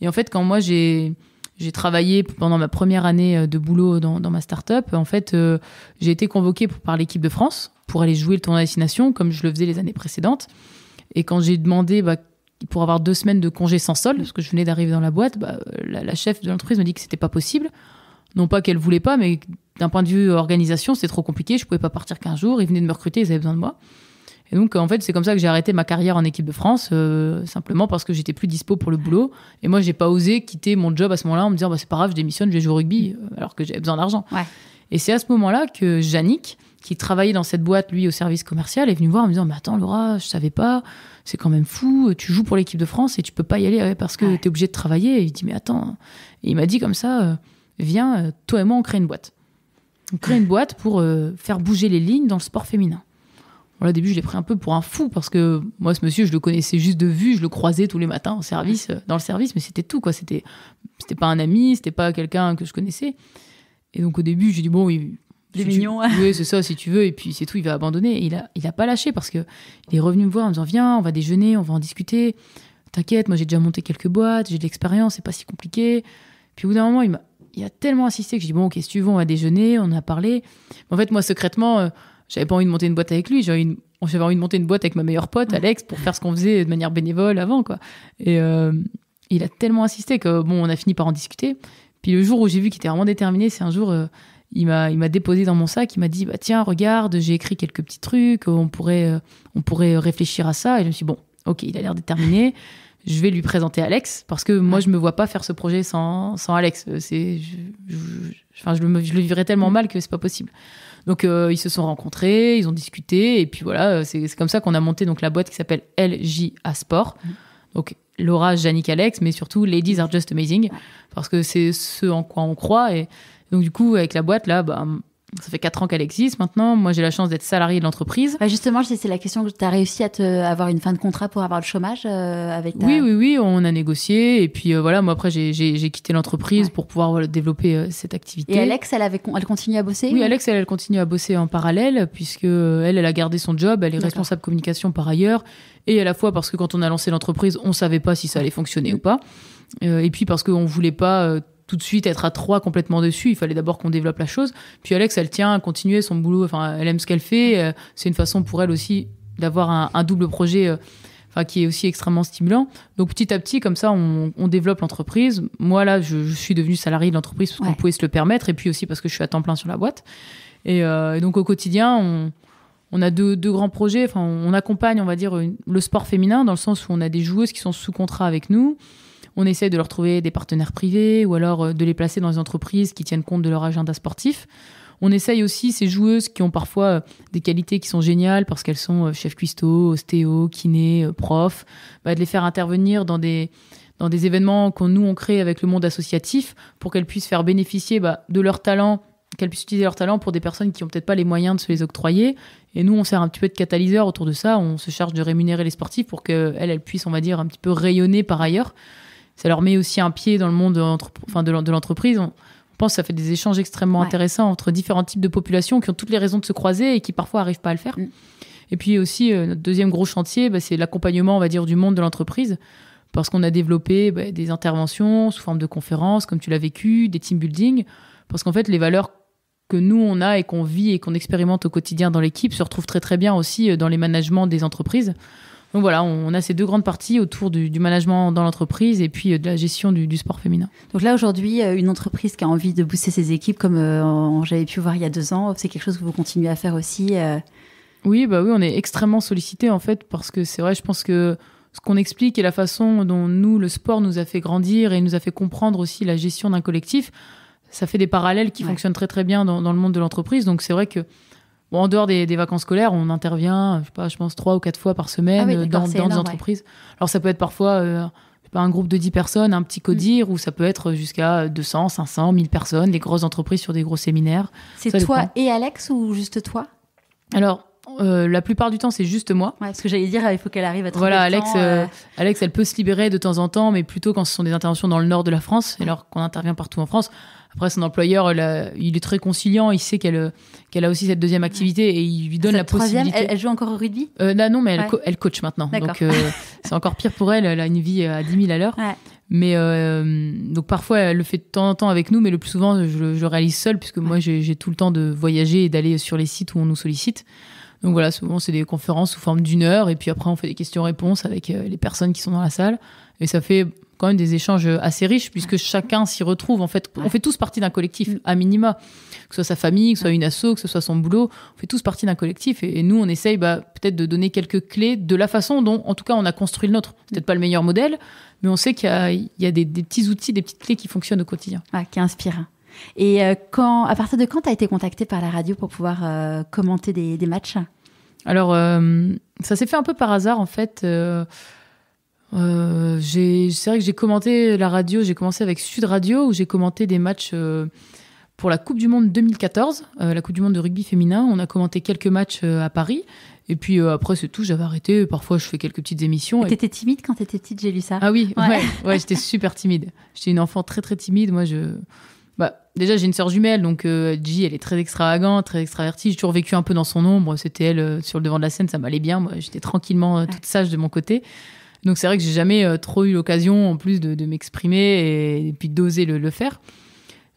Et en fait, quand moi j'ai j'ai travaillé pendant ma première année euh, de boulot dans, ma start-up. En fait, euh, j'ai été convoquée par l'équipe de France pour aller jouer le tournoi destination, comme je le faisais les années précédentes. Et quand j'ai demandé bah, pour avoir deux semaines de congé sans solde, parce que je venais d'arriver dans la boîte, bah, euh, la, chef de l'entreprise me dit que c'était pas possible. Non pas qu'elle voulait pas, mais d'un point de vue organisation, c'était trop compliqué. Je pouvais pas partir qu'un jour. Ils venaient de me recruter, ils avaient besoin de moi. Et donc, en fait, c'est comme ça que j'ai arrêté ma carrière en équipe de France, euh, simplement parce que j'étais plus dispo pour le boulot. Et moi, j'ai pas osé quitter mon job à ce moment-là en me disant, bah, c'est pas grave, je démissionne, je vais jouer au rugby, euh, alors que j'avais besoin d'argent. Et c'est à ce moment-là que Yannick, qui travaillait dans cette boîte, lui, au service commercial, est venu me voir en me disant, mais attends, Laura, je savais pas, c'est quand même fou, tu joues pour l'équipe de France et tu peux pas y aller ah parce que tu es obligé de travailler. Et il dit, mais attends. Et il m'a dit comme ça, euh, viens, toi et moi, on crée une boîte. On crée une boîte pour faire bouger les lignes dans le sport féminin au début, je l'ai pris un peu pour un fou parce que moi, ce monsieur, je le connaissais juste de vue, je le croisais tous les matins service, euh, dans le service, mais c'était tout quoi. C'était, c'était pas un ami, c'était pas quelqu'un que je connaissais. Et donc au début, j'ai dit bon, il, si tu, mignon. oui, c'est ça, si tu veux. Et puis c'est tout, il va abandonner. Et il a, a pas lâché parce que il est revenu me voir en me disant viens, on va déjeuner, on va en discuter. T'inquiète, moi j'ai déjà monté quelques boîtes, j'ai de l'expérience, c'est pas si compliqué. Puis au bout d'un moment, il m'a, a tellement insisté que j'ai dit bon, ok, si tu veux, on va déjeuner, on a parlé. en fait, moi secrètement. Euh, j'avais pas envie de monter une boîte avec lui, j'avais une... envie de monter une boîte avec ma meilleure pote, mm. Alex, pour faire ce qu'on faisait de manière bénévole avant, quoi. Et euh, il a tellement insisté que, bon, on a fini par en discuter. Puis le jour où j'ai vu qu'il était vraiment déterminé, c'est un jour, euh, il m'a il m'a déposé dans mon sac, il m'a dit, bah tiens, regarde, j'ai écrit quelques petits trucs, on pourrait, euh, on pourrait réfléchir à ça. Et je me suis dit, bon, ok, il a l'air déterminé. je vais lui présenter Alex parce que moi je me vois pas faire ce projet sans, sans Alex. C'est, je, je, le, je le vivrais tellement mm. mal que c'est pas possible. Donc euh, ils se sont rencontrés, ils ont discuté, et puis voilà, euh, c'est comme ça qu'on a monté donc la boîte qui s'appelle à Sport. Mm. Donc Laura, Janik, Alex, mais surtout Ladies are just amazing, parce que c'est ce en quoi on croit. Et donc du coup, avec la boîte, là, bah, ça fait 4 ans qu'elle existe maintenant. Moi, j'ai la chance d'être salariée de l'entreprise. Bah, justement, c'est la question que tu as réussi à avoir une fin de contrat pour avoir le chômage euh, avec ta... Oui, oui, oui, on a négocié. Et puis euh, voilà, moi après, j'ai quitté l'entreprise pour pouvoir développer euh, cette activité. Et Alex, elle, avait, elle continue à bosser Oui, Alex, elle, elle, continue à bosser en parallèle, puisque elle, elle a gardé son job. Elle est responsable communication par ailleurs. Et à la fois parce que quand on a lancé l'entreprise, on savait pas si ça allait fonctionner mm. ou pas. et puis parce qu'on voulait pas tout de suite être à trois complètement dessus. Il fallait d'abord qu'on développe la chose. Puis Alex, elle tient à continuer son boulot. Enfin, elle aime ce qu'elle fait. Euh, c'est une façon pour elle aussi d'avoir un, double projet. Euh, enfin, qui est aussi extrêmement stimulant. Donc petit à petit, comme ça, on, développe l'entreprise. Moi, là, je, suis devenue salariée de l'entreprise parce qu'on pouvait se le permettre, et puis aussi parce que je suis à temps plein sur la boîte. Et, euh, donc au quotidien, on, a deux, grands projets. Enfin, on accompagne, on va dire, le sport féminin dans le sens où on a des joueuses qui sont sous contrat avec nous. On essaie de leur trouver des partenaires privés ou alors euh, de les placer dans des entreprises qui tiennent compte de leur agenda sportif. On essaye aussi ces joueuses qui ont parfois euh, des qualités qui sont géniales parce qu'elles sont euh, chef cuistot, ostéo, kiné, prof, bah, de les faire intervenir dans des dans des événements qu'on nous on crée avec le monde associatif pour qu'elles puissent faire bénéficier bah, de leur talent qu'elles puissent utiliser leur talent pour des personnes qui n'ont peut-être pas les moyens de se les octroyer. Et nous, on sert un petit peu de catalyseur autour de ça. On se charge de rémunérer les sportifs pour qu'elles elles puissent, on va dire, un petit peu rayonner par ailleurs ça leur met aussi un pied dans le monde de l'entreprise. On pense que ça fait des échanges extrêmement intéressants entre différents types de populations qui ont toutes les raisons de se croiser et qui parfois n'arrivent pas à le faire. Mm. Et puis aussi, euh, notre deuxième gros chantier, bah, c'est l'accompagnement, on va dire, du monde de l'entreprise. Parce qu'on a développé bah, des interventions sous forme de conférences, comme tu l'as vécu, des team building. Parce qu'en fait, les valeurs que nous, on a et qu'on vit et qu'on expérimente au quotidien dans l'équipe se retrouvent très, très bien aussi euh, dans les managements des entreprises. Donc voilà, on, a ces deux grandes parties autour du, management dans l'entreprise et puis euh, de la gestion du, sport féminin. Donc là, aujourd'hui, euh, une entreprise qui a envie de booster ses équipes, comme euh, j'avais pu voir il y a deux ans, c'est quelque chose que vous continuez à faire aussi Oui, bah oui, on est extrêmement sollicité en fait, parce que c'est vrai, je pense que ce qu'on explique et la façon dont nous, le sport, nous a fait grandir et nous a fait comprendre aussi la gestion d'un collectif, ça fait des parallèles qui fonctionnent très très bien dans le monde de l'entreprise. Donc c'est vrai que en dehors des, vacances scolaires, on intervient, je, sais pas, je pense, trois ou quatre fois par semaine ah dans, des entreprises. Alors, ça peut être parfois euh, un groupe de 10 personnes, un petit codir, mm. ou ça peut être jusqu'à 200, 500, 1000 personnes, des grosses entreprises sur des gros séminaires. C'est toi et Alex ou juste toi Alors, euh, la plupart du temps, c'est juste moi. parce que j'allais dire, il faut qu'elle arrive à trouver. Voilà, Alex, euh, Alex, elle peut se libérer de temps en temps, mais plutôt quand ce sont des interventions dans le nord de la France, alors qu'on intervient partout en France. Après, son employeur, il est très conciliant, il sait qu'elle qu'elle a aussi cette deuxième activité et il lui donne la possibilité. Elle, elle, joue encore au rugby euh, Non, mais elle, coach maintenant. Donc, euh, c'est encore pire pour elle. Elle a une vie euh, à 10 000 à l'heure. Mais euh, donc parfois elle le fait de temps en temps avec nous, mais le plus souvent je, réalise seule puisque moi j'ai tout le temps de voyager et d'aller sur les sites où on nous sollicite. Donc voilà, souvent c'est des conférences sous forme d'une heure et puis après on fait des questions-réponses avec les personnes qui sont dans la salle et ça fait quand même des échanges assez riches puisque chacun s'y retrouve. En fait, on fait tous partie d'un collectif, mm. à minima. Que ce soit sa famille, que ce soit une asso, que ce soit son boulot. On fait tous partie d'un collectif. Et, nous, on essaye bah, peut-être de donner quelques clés de la façon dont, en tout cas, on a construit le nôtre. Peut-être mm. pas le meilleur modèle, mais on sait qu'il y, a, des, petits outils, des petites clés qui fonctionnent au quotidien. Ah, qui inspirent. Et euh, quand, à partir de quand tu as été contacté par la radio pour pouvoir euh, commenter des, matchs Alors, euh, ça s'est fait un peu par hasard, en fait. Euh, c'est vrai que j'ai commenté la radio, j'ai commencé avec Sud Radio, où j'ai commenté des matchs euh, pour la Coupe du Monde 2014, euh, la Coupe du Monde de rugby féminin. On a commenté quelques matchs à Paris. Et puis après, c'est tout, j'avais arrêté. Parfois, je fais quelques petites émissions. Et... T'étais timide quand t'étais petite, j'ai lu ça. Ah oui, ouais, ouais, j'étais super timide. J'étais une enfant très très timide. Moi, je. Bah, déjà, j'ai une sœur jumelle, donc G, elle est très extravagante, très extravertie. J'ai toujours vécu un peu dans son ombre. C'était elle sur le devant de la scène, ça m'allait bien. Moi, j'étais tranquillement toute sage de mon côté. Donc c'est vrai que j'ai jamais euh, trop eu l'occasion en plus de, m'exprimer et, puis d'oser le, faire.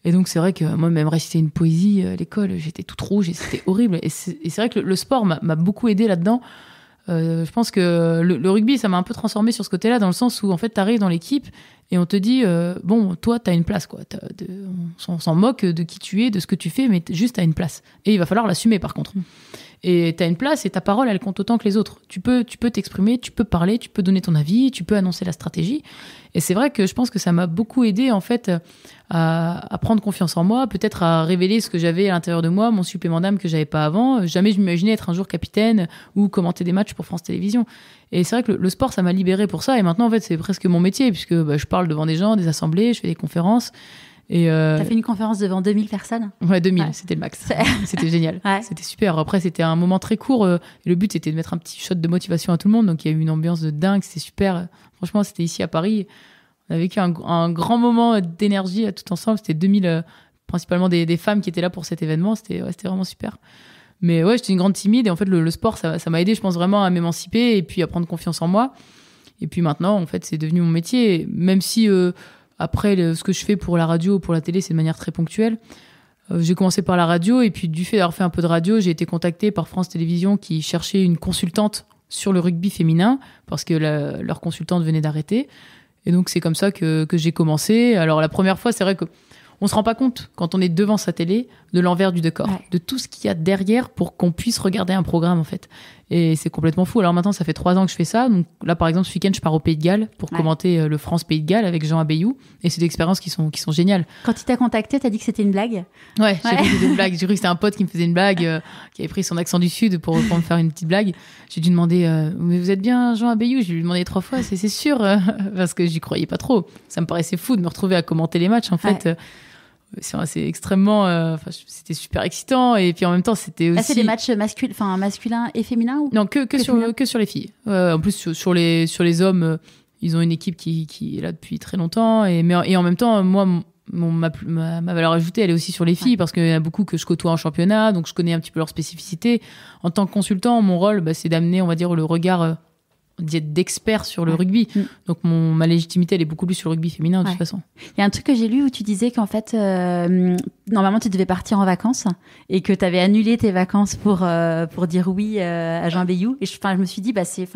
Et donc c'est vrai que moi même réciter une poésie euh, à l'école, j'étais toute rouge et c'était horrible. Et c'est vrai que le, sport m'a beaucoup aidé là-dedans. Euh, je pense que le, rugby, ça m'a un peu transformé sur ce côté-là, dans le sens où en fait, tu arrives dans l'équipe et on te dit, bon, toi, tu as une place, quoi. De, on s'en moque de qui tu es, de ce que tu fais, mais juste, tu as une place. Et il va falloir l'assumer, par contre et tu as une place et ta parole, elle compte autant que les autres. Tu peux tu peux t'exprimer, tu peux parler, tu peux donner ton avis, tu peux annoncer la stratégie. Et c'est vrai que je pense que ça m'a beaucoup aidé en fait à, prendre confiance en moi, peut-être à révéler ce que j'avais à l'intérieur de moi, mon supplément d'âme que j'avais pas avant. Jamais je m'imaginais être un jour capitaine ou commenter des matchs pour France Télévisions. Et c'est vrai que le, sport, ça m'a libéré pour ça. Et maintenant, en fait, c'est presque mon métier puisque bah, je parle devant des gens, des assemblées, je fais des conférences. Et euh, T'as fait une conférence devant 2000 personnes Ouais, 2000, c'était le max. C'était génial. C'était super. Après, c'était un moment très court. Euh, le but, c'était de mettre un petit shot de motivation à tout le monde. Donc, il y a eu une ambiance de dingue. C'était super. Franchement, c'était ici à Paris. On a vécu un, grand moment d'énergie euh, tout ensemble. C'était 2000, principalement des, femmes qui étaient là pour cet événement. C'était vraiment super. Mais ouais, j'étais une grande timide. Et en fait, le, sport, ça m'a aidé, je pense, vraiment à m'émanciper et puis à prendre confiance en moi. Et puis maintenant, en fait, c'est devenu mon métier. Même si après, ce que je fais pour la radio ou pour la télé, c'est de manière très ponctuelle. Euh, j'ai commencé par la radio et puis du fait d'avoir fait un peu de radio, j'ai été contactée par France Télévisions qui cherchait une consultante sur le rugby féminin parce que leur consultante venait d'arrêter. Et donc c'est comme ça que j'ai commencé. Alors la première fois, c'est vrai que on ne se rend pas compte quand on est devant sa télé de l'envers du décor, de tout ce qu'il y a derrière pour qu'on puisse regarder un programme en fait. Et c'est complètement fou. Alors maintenant, ça fait trois ans que je fais ça. Donc là, par exemple, ce week-end, je pars au Pays de Galles pour commenter euh, le France Pays de Galles avec Jean Abeyou. Et c'est des expériences qui sont qui sont géniales. Quand il t'a contacté, t'as dit que c'était une blague. Ouais, j'ai c'était une blague. J'ai cru que c'était un pote qui me faisait une blague, euh, qui avait pris son accent du sud pour, me faire une petite blague. J'ai dû demander, euh, mais vous êtes bien Jean Abeyou Je lui ai demandé trois fois. C'est sûr, parce que j'y croyais pas trop. Ça me paraissait fou de me retrouver à commenter les matchs en fait c'est extrêmement euh, c'était super excitant et puis en même temps c'était ah, aussi c'est des matchs masculins enfin masculin et féminin ou... Non, que, sur que sur les filles. Euh, en plus sur, les sur les hommes euh, ils ont une équipe qui, est là depuis très longtemps et et en même temps moi ma, valeur ajoutée, elle est aussi sur les filles, parce qu'il y en a beaucoup que je côtoie en championnat, donc je connais un petit peu leurs spécificités. En tant que consultant, mon rôle, bah, c'est d'amener, on va dire, le regard d'experts d'expert sur le rugby. Mm. Donc ma légitimité, elle est beaucoup plus sur le rugby féminin de toute façon. Il y a un truc que j'ai lu où tu disais qu'en fait, euh, normalement, tu devais partir en vacances et que tu avais annulé tes vacances pour, euh, pour dire oui euh, à Jean Bayou. Et je, je me suis dit, bah, c'est,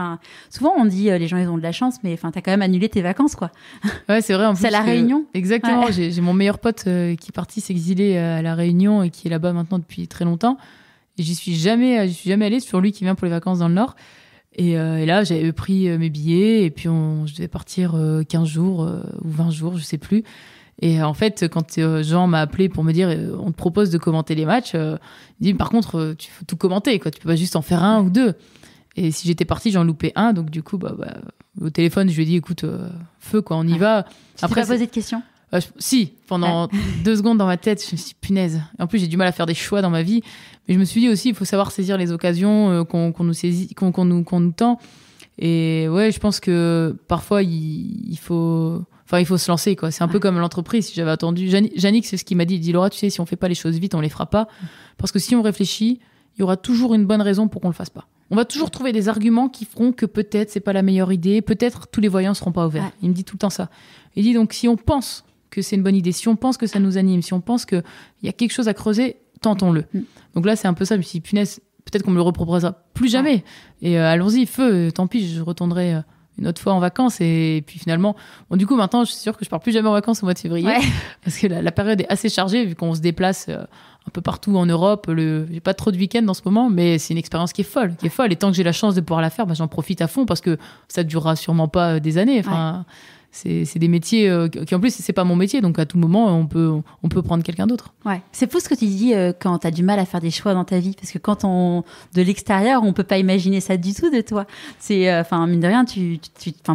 souvent on dit les gens, ils ont de la chance, mais tu as quand même annulé tes vacances. quoi. Ouais, c'est vrai. C'est à La Réunion. Exactement. J'ai mon meilleur pote qui est parti s'exiler à La Réunion et qui est là-bas maintenant depuis très longtemps. Et j'y suis jamais, je suis jamais allé. sur lui qui vient pour les vacances dans le Nord. Euh, et, là, j'avais pris euh, mes billets et puis je devais partir 15 euh, jours ou 20 jours, je sais plus. Et en fait, quand Jean m'a appelé pour me dire on te propose de commenter les matchs, il dit par contre, tu faut tout commenter, quoi. tu peux pas juste en faire un ou deux. Et si j'étais partie, j'en loupais un. Donc, du coup, bah, bah, au téléphone, je lui ai dit écoute, feu, quoi, on y va. Tu Après, pas posé de questions euh, si, pendant deux secondes dans ma tête, je me suis dit, punaise. En plus, j'ai du mal à faire des choix dans ma vie. Mais je me suis dit aussi, il faut savoir saisir les occasions euh, qu'on nous, saisit, qu'on nous, tend. Et ouais, je pense que parfois, il, faut. Enfin, il faut se lancer, quoi. C'est un peu comme l'entreprise. Si j'avais attendu, Yannick, c'est ce qu'il m'a dit. Il dit Laura, tu sais, si on fait pas les choses vite, on les fera pas. Parce que si on réfléchit, il y aura toujours une bonne raison pour qu'on le fasse pas. On va toujours trouver des arguments qui feront que peut-être c'est pas la meilleure idée, peut-être tous les voyants seront pas ouverts. Il me dit tout le temps ça. Il dit donc si on pense que c'est une bonne idée. Si on pense que ça nous anime, si on pense qu'il y a quelque chose à creuser, tentons-le. Mm. Donc là, c'est un peu ça. Mais si, punaise, peut-être qu'on me le reproposera plus ah. jamais. Et euh, allons-y, feu, tant pis, je retournerai. Euh, une autre fois en vacances et, puis finalement bon du coup maintenant je suis sûre que je pars plus jamais en vacances au mois de février parce que la, période est assez chargée vu qu'on se déplace euh, un peu partout en Europe le j'ai pas trop de week end en ce moment mais c'est une expérience qui est folle qui est folle et tant que j'ai la chance de pouvoir la faire bah, j'en profite à fond parce que ça durera sûrement pas des années c'est des métiers euh, qui en plus c'est pas mon métier donc à tout moment on peut on peut prendre quelqu'un d'autre. Ouais. C'est fou ce que tu dis euh, quand tu as du mal à faire des choix dans ta vie parce que quand on de l'extérieur, on peut pas imaginer ça du tout de toi. C'est euh, enfin mine de rien tu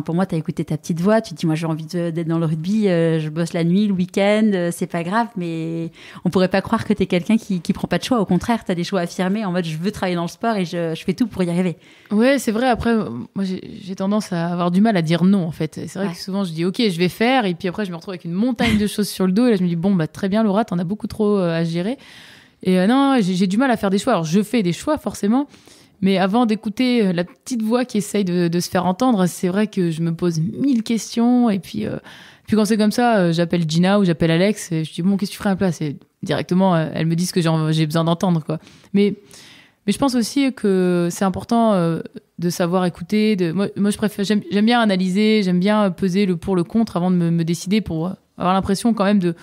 pour moi tu as écouté ta petite voix, tu te dis moi j'ai envie d'être dans le rugby, je bosse la nuit, le week-end, c'est pas grave mais on pourrait pas croire que tu es quelqu'un qui qui prend pas de choix au contraire, tu as des choix affirmés en mode je veux travailler dans le sport et je, je fais tout pour y arriver. Ouais, c'est vrai après moi j'ai tendance à avoir du mal à dire non en fait. C'est vrai que souvent je dis ok, je vais faire, et puis après, je me retrouve avec une montagne de choses sur le dos, et là, je me dis bon, bah très bien, Laura, t'en as beaucoup trop euh, à gérer. Et euh, non, j'ai du mal à faire des choix. Alors, je fais des choix, forcément. Mais avant d'écouter euh, la petite voix qui essaye de, se faire entendre, c'est vrai que je me pose mille questions. Et puis, puis quand c'est comme ça, j'appelle Gina ou j'appelle Alex. Et je dis, bon, qu'est-ce que tu ferais à la place Et directement, elles me disent ce que j'ai besoin d'entendre. quoi. Mais, mais je pense aussi que c'est important de savoir écouter. De... Moi, je préfère, j'aime, bien analyser, j'aime bien peser le pour le contre avant de me, décider pour euh, avoir l'impression quand même de,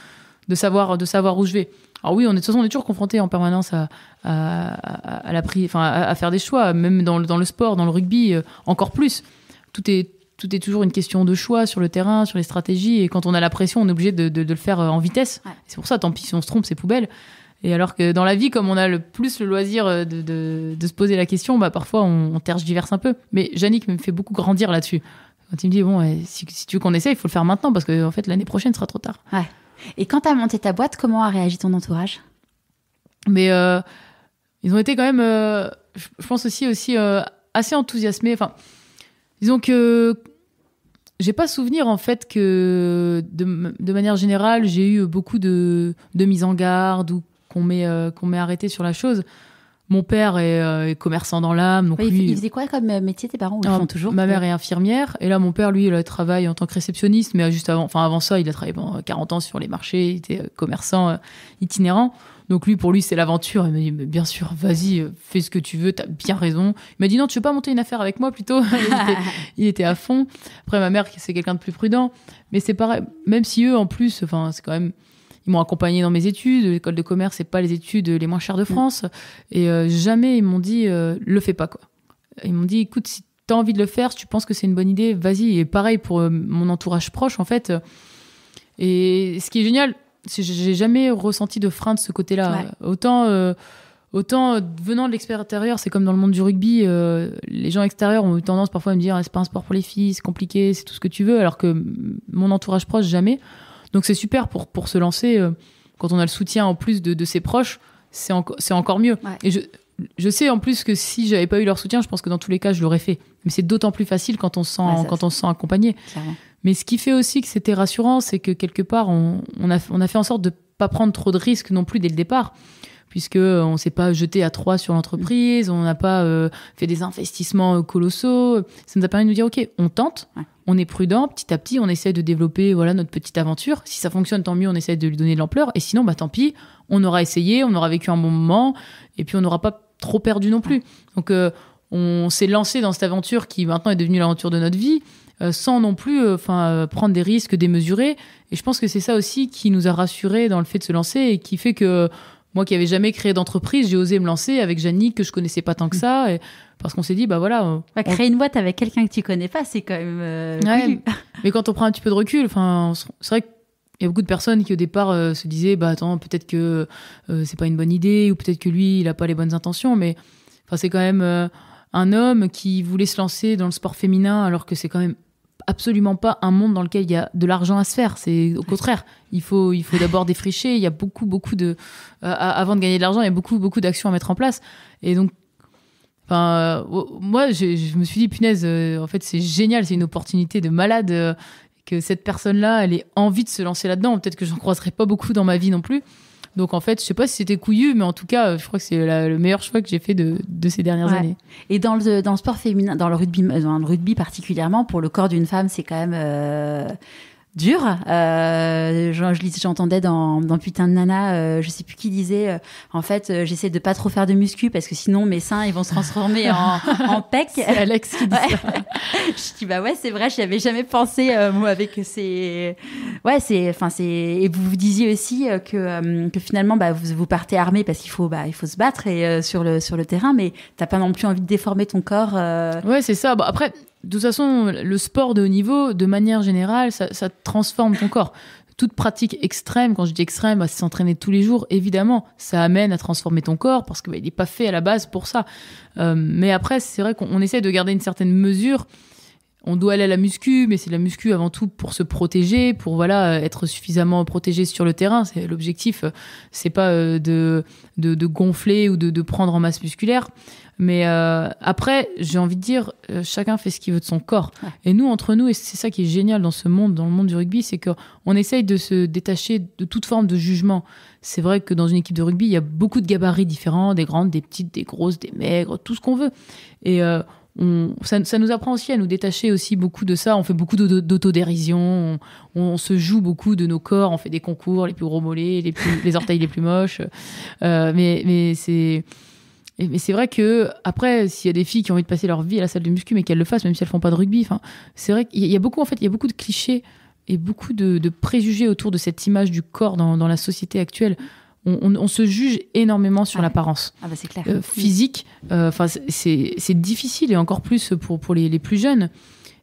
de, savoir, de savoir où je vais. Alors oui, on est, de toute façon, on est toujours confronté en permanence à, à, la enfin, à, faire des choix, même dans, dans le sport, dans le rugby, euh, encore plus. Tout est, tout est toujours une question de choix sur le terrain, sur les stratégies. Et quand on a la pression, on est obligé de, le faire euh, en vitesse. C'est pour ça, tant pis si on se trompe, c'est poubelle. Et alors que dans la vie, comme on a le plus le loisir euh, de, de, se poser la question, bah parfois on, on tergiverse un peu. Mais Yannick me fait beaucoup grandir là-dessus. Quand il me dit, bon, si, tu veux qu'on essaie, il faut le faire maintenant parce que en fait, l'année prochaine sera trop tard. Ouais. Et quand tu as monté ta boîte, comment a réagi ton entourage Mais euh, ils ont été quand même, euh, je pense aussi, aussi assez enthousiasmés. Enfin, disons que j'ai pas souvenir en fait que de, de manière générale, j'ai eu beaucoup de, de mises en garde ou qu'on m'ait euh, qu'on arrêté sur la chose. Mon père est, euh, commerçant dans l'âme. il, faisait quoi comme euh, métier tes parents toujours Ma mère est infirmière et là mon père lui il travaille en tant que réceptionniste mais juste avant enfin avant ça il a travaillé pendant 40 ans sur les marchés, il était commerçant itinérant. Donc lui pour lui c'est l'aventure, il m'a dit bien sûr, vas-y, fais ce que tu veux, t'as bien raison. Il m'a dit non, tu veux pas monter une affaire avec moi plutôt il, était, il était à fond. Après ma mère qui- c'est quelqu'un de plus prudent, mais c'est pareil même si eux en plus enfin c'est quand même ils m'ont accompagné dans mes études. L'école de commerce, c'est pas les études les moins chères de mm. France. Et euh, jamais ils m'ont dit euh, le fais pas quoi. Ils m'ont dit écoute si tu as envie de le faire, si tu penses que c'est une bonne idée, vas-y. Et pareil pour euh, mon entourage proche en fait. Et ce qui est génial, c'est que j'ai jamais ressenti de frein de ce côté-là. Autant Autant venant de l'expert intérieur, c'est comme dans le monde du rugby, les gens extérieurs ont eu tendance parfois à me dire ah, c'est pas un sport pour les filles, c'est compliqué, c'est tout ce que tu veux, alors que mon entourage proche jamais. Donc c'est super pour, pour se lancer. Euh, quand on a le soutien en plus de, ses proches, c'est encore mieux. Et je, sais en plus que si j'avais pas eu leur soutien, je pense que dans tous les cas, je l'aurais fait. Mais c'est d'autant plus facile quand on se sent, quand on sent accompagné. Mais ce qui fait aussi que c'était rassurant, c'est que quelque part, on, on, a, fait en sorte de ne pas prendre trop de risques non plus dès le départ puisque euh, on s'est pas jeté à trois sur l'entreprise, on n'a pas euh, fait des investissements euh, colossaux. Ça nous a permis de nous dire ok, on tente, on est prudent, petit à petit, on essaie de développer voilà notre petite aventure. Si ça fonctionne, tant mieux, on essaie de lui donner de l'ampleur, et sinon, bah tant pis, on aura essayé, on aura vécu un bon moment, et puis on n'aura pas trop perdu non plus. Donc on s'est lancé dans cette aventure qui maintenant est devenue l'aventure de notre vie. sans non plus enfin prendre des risques démesurés et je pense que c'est ça aussi qui nous a rassurés dans le fait de se lancer et qui fait que moi qui n'avais jamais créé d'entreprise, j'ai osé me lancer avec Janine que je connaissais pas tant que ça, et, parce qu'on s'est dit bah voilà. Bah, créer une boîte avec quelqu'un que tu connais pas, c'est quand même. Euh, mais quand on prend un petit peu de recul, enfin, c'est vrai qu'il y a beaucoup de personnes qui au départ euh, se disaient bah attends peut-être que euh, c'est pas une bonne idée ou peut-être que lui il a pas les bonnes intentions mais enfin c'est quand même un homme qui voulait se lancer dans le sport féminin alors que c'est quand même absolument pas un monde dans lequel il y a de l'argent à se faire. C'est au contraire, il faut, il faut d'abord défricher. Il y a beaucoup, beaucoup de, euh, avant de gagner de l'argent, il y a beaucoup, beaucoup d'actions à mettre en place. Et donc, enfin, euh, moi, je, me suis dit, punaise, euh, en fait, c'est génial, c'est une opportunité de malade que cette personne-là, elle ait envie de se lancer là-dedans. Peut-être que n'en croiserai pas beaucoup dans ma vie non plus. Donc en fait, je sais pas si c'était couillu, mais en tout cas, euh, je crois que c'est le meilleur choix que j'ai fait de, ces dernières années. Et dans le, dans sport féminin, dans le rugby, euh, dans le rugby particulièrement, pour le corps d'une femme, c'est quand même. Euh, dur. Euh, J'entendais dans, dans, Putain de Nana, euh, je sais plus qui disait, euh, en fait, euh, j'essaie de pas trop faire de muscu parce que sinon mes seins ils vont se transformer en, en pec. C'est Alex qui dit ça. je dis bah ouais c'est vrai, j'y avais jamais pensé moi avec ces, ouais c'est, enfin c'est, et vous vous disiez aussi que, finalement bah, vous, vous partez armé parce qu'il faut bah, il faut se battre sur le sur le terrain, mais t'as pas non plus envie de déformer ton corps. Ouais c'est ça. Bon après de toute façon, le sport de haut niveau, de manière générale, ça, transforme ton corps. Toute pratique extrême, quand je dis extrême, bah, c'est s'entraîner tous les jours, évidemment, ça amène à transformer ton corps parce qu'il bah, n'est pas fait à la base pour ça. Euh, mais après, c'est vrai qu'on essaie de garder une certaine mesure on doit aller à la muscu, mais c'est la muscu avant tout pour se protéger, pour voilà être suffisamment protégé sur le terrain. C'est l'objectif, euh, c'est pas euh, de, gonfler ou de prendre en masse musculaire. Mais euh, après, j'ai envie de dire, euh, chacun fait ce qu'il veut de son corps. Et nous, entre nous, et c'est ça qui est génial dans ce monde, dans le monde du rugby, c'est qu'on essaye de se détacher de toute forme de jugement. C'est vrai que dans une équipe de rugby, il y a beaucoup de gabarits différents, des grandes, des petites, des grosses, des maigres, tout ce qu'on veut. Et euh, on, ça, ça, nous apprend aussi à nous détacher aussi beaucoup de ça. On fait beaucoup d'autodérision, on, se joue beaucoup de nos corps, on fait des concours, les plus gros mollets, les, plus, les orteils les plus moches. mais mais c'est mais c'est vrai que après, s'il y a des filles qui ont envie de passer leur vie à la salle de muscu, mais qu'elles le fassent, même si elles font pas de rugby, enfin, c'est vrai qu'il y a beaucoup en fait, il y a beaucoup de clichés et beaucoup de, préjugés autour de cette image du corps dans, la société actuelle. On, se juge énormément sur l'apparence ah bah, euh, physique. Euh, enfin, c'est difficile et encore plus pour, pour les, plus jeunes.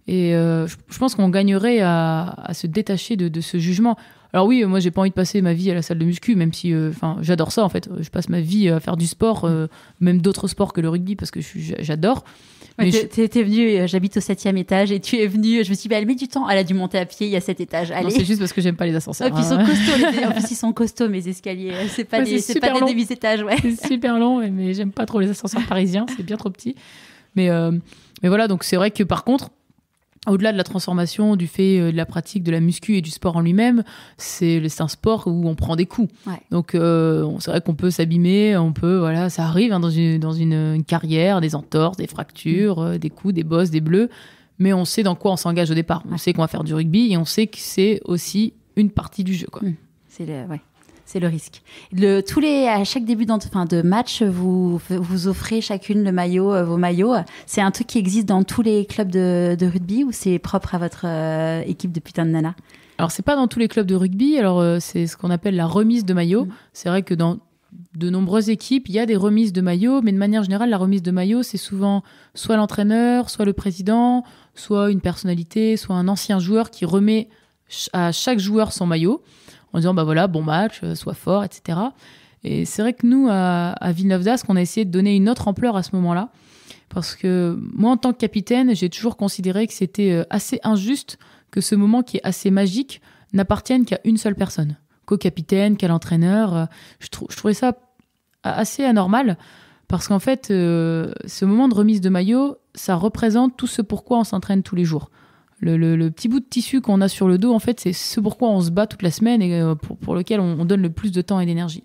Et euh, je, pense qu'on gagnerait à, se détacher de, de ce jugement. Alors oui, moi j'ai pas envie de passer ma vie à la salle de muscu, même si, euh, enfin, j'adore ça en fait. Je passe ma vie à faire du sport, euh, même d'autres sports que le rugby parce que j'adore. Mais tu venu, euh, j'habite au septième étage et tu es venu. Je me suis dit, bah, elle met du temps. Elle a dû monter à pied. Il y a sept étages. c'est juste parce que j'aime pas les oh, ascenseurs. sont hein. costauds. Les... ils sont costauds escaliers. C'est pas des, c'est pas des demi étages. Ouais. C'est super long, mais j'aime pas trop les ascenseurs parisiens. C'est bien trop petit. Mais mais voilà, donc c'est vrai que par contre, au-delà de la transformation, du fait euh, de la pratique de la muscu et du sport en lui-même, c'est un sport où on prend des coups. Donc euh, c'est vrai qu'on peut s'abîmer, on peut voilà, ça arrive hein, dans, une, dans une, carrière, des entorses, des fractures, mm. euh, des coups, des bosses, des bleus, mais on sait dans quoi on s'engage au départ. On sait qu'on va faire du rugby et on sait que c'est aussi une partie du jeu quoi. Mm. C'est ouais c'est le risque. tous à chaque début de match, vous vous offrez chacune le maillot, euh, vos maillots. C'est un truc qui existe dans tous les clubs de, rugby ou c'est propre à votre euh, équipe de putain de nana Alors c'est pas dans tous les clubs de rugby. Alors euh, c'est ce qu'on appelle la remise de maillot. Mm. C'est vrai que dans de nombreuses équipes, il y a des remises de maillots, mais de manière générale, la remise de maillot, c'est souvent soit l'entraîneur, soit le président, soit une personnalité, soit un ancien joueur qui remet à chaque joueur son maillot en disant bah voilà, bon match, euh, sois fort, etc. Et c'est vrai que nous, à, Villeneuve d'Ascq, on a essayé de donner une autre ampleur à ce moment-là. Parce que moi, en tant que capitaine, j'ai toujours considéré que c'était euh, assez injuste que ce moment qui est assez magique n'appartienne qu'à une seule personne. Qu'au capitaine, qu'à l'entraîneur. Euh, je, je, trouvais ça assez anormal. Parce qu'en fait, ce moment de remise de maillot, ça représente tout ce pourquoi on s'entraîne tous les jours le, le, petit bout de tissu qu'on a sur le dos, en fait, c'est ce pourquoi on se bat toute la semaine et euh, pour, lequel on, donne le plus de temps et d'énergie.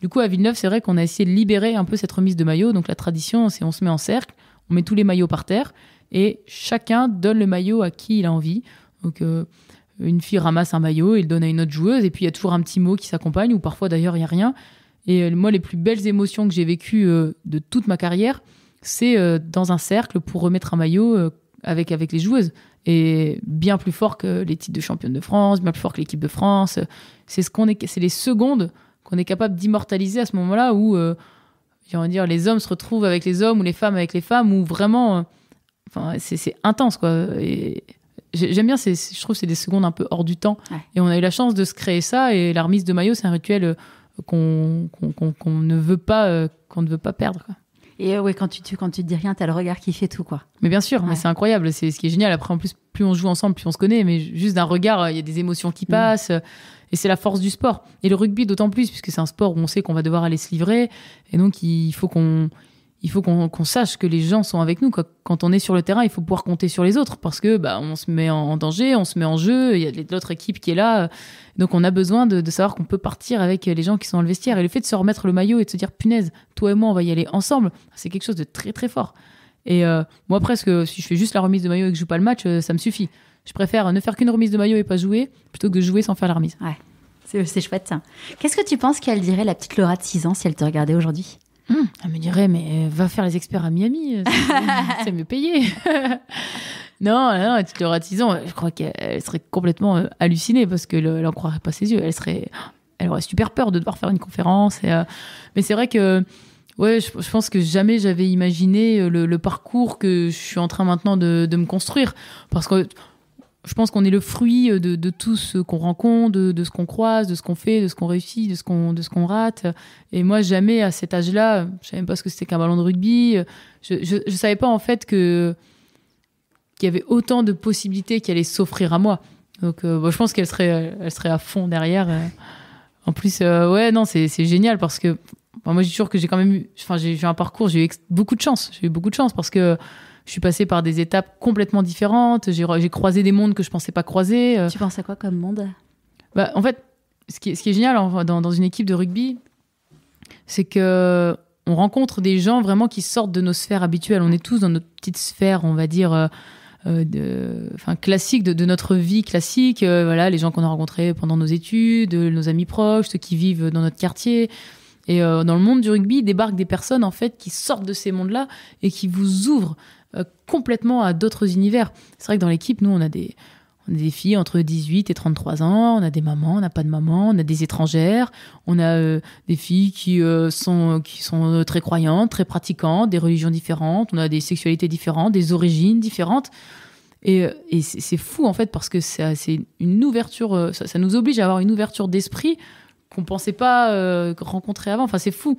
Du coup, à Villeneuve, c'est vrai qu'on a essayé de libérer un peu cette remise de maillot. Donc la tradition, c'est on se met en cercle, on met tous les maillots par terre et chacun donne le maillot à qui il a envie. Donc euh, une fille ramasse un maillot et le donne à une autre joueuse et puis il y a toujours un petit mot qui s'accompagne ou parfois d'ailleurs il y a rien. Et euh, moi, les plus belles émotions que j'ai vécues de toute ma carrière, c'est dans un cercle pour remettre un maillot avec avec les joueuses et bien plus fort que les titres de championne de France, bien plus fort que l'équipe de France. C'est ce qu'on est, c'est les secondes qu'on est capable d'immortaliser à ce moment-là où, euh, dire, les hommes se retrouvent avec les hommes ou les femmes avec les femmes, où vraiment, euh, enfin, c'est intense quoi. Et j'aime bien, je trouve, c'est des secondes un peu hors du temps. Et on a eu la chance de se créer ça. Et la remise de maillot, c'est un rituel euh, qu'on, ne veut pas, qu'on ne veut pas perdre. Et euh, ouais, quand tu, quand tu dis rien, t'as le regard qui fait tout, quoi. Mais bien sûr, mais c'est incroyable. C'est ce qui est génial. Après, en plus, plus on joue ensemble, plus on se connaît. Mais juste d'un regard, euh, il y a des émotions qui mm. passent. Euh, et c'est la force du sport. Et le rugby, d'autant plus, puisque c'est un sport où on sait qu'on va devoir aller se livrer. Et donc, il faut qu'on il faut qu'on sache que les gens sont avec nous. Quand on est sur le terrain, il faut pouvoir compter sur les autres parce que bah, on se met en danger, on se met en jeu, il y a l'autre équipe qui est là. Donc on a besoin de, savoir qu'on peut partir avec les gens qui sont dans le vestiaire. Et le fait de se remettre le maillot et de se dire punaise, toi et moi, on va y aller ensemble, c'est quelque chose de très très fort. Et euh, moi, presque, si je fais juste la remise de maillot et que je joue pas le match, euh, ça me suffit. Je préfère ne faire qu'une remise de maillot et pas jouer plutôt que de jouer sans faire la remise. Ouais, c'est chouette Qu'est-ce que tu penses qu'elle dirait la petite Laura de 6 ans si elle te regardait aujourd'hui elle me dirait, mais euh, va faire les experts à Miami, euh, c'est mieux payé. non, non, elle te Je crois qu'elle serait complètement euh, hallucinée parce qu'elle n'en croirait pas ses yeux. Elle serait, elle aurait super peur de devoir faire une conférence. mais c'est vrai que, ouais, je, pense que jamais j'avais imaginé le, le, parcours que je suis en train maintenant de, de me construire. Parce que je pense qu'on est le fruit euh, de, tout ce qu'on rencontre, de, ce qu'on croise, de ce qu'on fait, de ce qu'on réussit, de ce qu'on de ce qu'on rate. Et moi, jamais à cet âge-là, euh, je savais même pas ce que c'était qu'un ballon de rugby. Euh, je, je, savais pas en fait que qu'il y avait autant de possibilités qui allaient s'offrir à moi. Donc, je pense qu'elle serait elle serait à fond derrière. En plus, ouais, non, c'est génial parce que moi, je dis toujours que j'ai quand même eu, enfin, j'ai eu un parcours, j'ai eu beaucoup de chance. J'ai eu beaucoup de chance parce que je suis passée par des étapes complètement différentes. J'ai croisé des mondes que je pensais pas croiser. Euh. Tu penses à quoi comme monde bah, En fait, ce qui, est, ce qui est génial dans, une équipe de rugby, c'est que on rencontre des gens vraiment qui sortent de nos sphères habituelles. On est tous dans notre petite sphère, on va dire. Euh, euh, enfin, classique de, notre vie classique, voilà, les gens qu'on a rencontrés pendant nos études, nos amis proches, ceux qui vivent dans notre quartier, et dans le monde du rugby, débarquent des personnes en fait qui sortent de ces mondes-là et qui vous ouvrent euh, complètement à d'autres univers. C'est vrai que dans l'équipe, nous, on a des, des filles entre 18 et 33 ans, on a des mamans, on n'a pas de mamans, on a des étrangères, on a euh, des filles qui euh, sont très croyantes, très pratiquantes, des religions différentes, on a des sexualités différentes, des origines différentes. Et, c'est fou en fait parce que c'est une ouverture, ça, nous oblige à avoir une ouverture d'esprit qu'on pensait pas rencontrer avant. Enfin, c'est fou.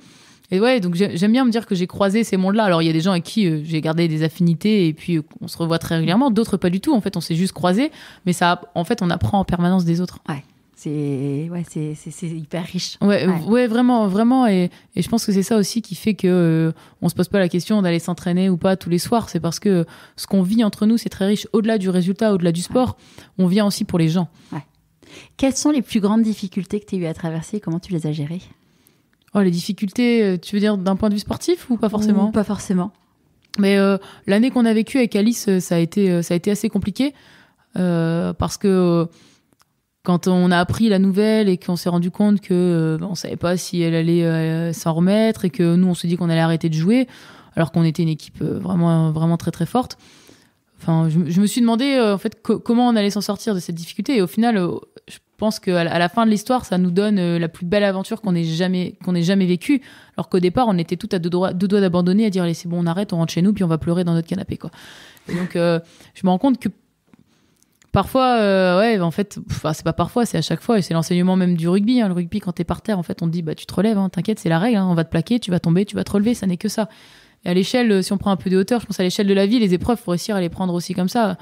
Et ouais, donc j'aime bien me dire que j'ai croisé ces mondes-là. Alors il y a des gens avec qui euh, j'ai gardé des affinités et puis euh, on se revoit très régulièrement, d'autres pas du tout. En fait, on s'est juste croisés, mais ça, en fait, on apprend en permanence des autres. Ouais. C'est ouais, c'est, hyper riche. Ouais, vraiment, vraiment. Et, je pense que c'est ça aussi qui fait que ne euh, on se pose pas la question d'aller s'entraîner ou pas tous les soirs. C'est parce que ce qu'on vit entre nous, c'est très riche. Au-delà du résultat, au-delà du sport, on vient aussi pour les gens. Quelles sont les plus grandes difficultés que tu as eu à traverser et comment tu les as gérées Oh, les difficultés, euh, tu veux dire d'un point de vue sportif ou pas forcément Pas forcément. Mais euh, l'année qu'on a vécue avec Alice, euh, ça a été, ça a été assez compliqué parce que quand on a appris la nouvelle et qu'on s'est rendu compte que on savait pas si elle allait s'en remettre et que nous on se dit qu'on allait arrêter de jouer alors qu'on était une équipe vraiment vraiment très très forte. Enfin, je, me suis demandé en fait comment on allait s'en sortir de cette difficulté et au final, je pense qu'à la fin de l'histoire, ça nous donne euh, la plus belle aventure qu'on ait jamais, qu'on jamais vécue. Alors qu'au départ, on était tout à deux, doigts, deux doigts d'abandonner, à dire allez, c'est bon, on arrête, on rentre chez nous, puis on va pleurer dans notre canapé, quoi. donc, euh, je me rends compte que parfois, euh, ouais, en fait, c'est pas parfois, c'est à chaque fois, et c'est l'enseignement même du rugby. Hein. Le rugby, quand t'es par terre, en fait, on te dit bah tu te relèves, hein, t'inquiète, c'est la règle, hein, on va te plaquer, tu vas tomber, tu vas te relever, ça n'est que ça. Et à l'échelle, si on prend un peu de hauteur, je pense à l'échelle de la vie, les épreuves, faut réussir à les prendre aussi comme ça.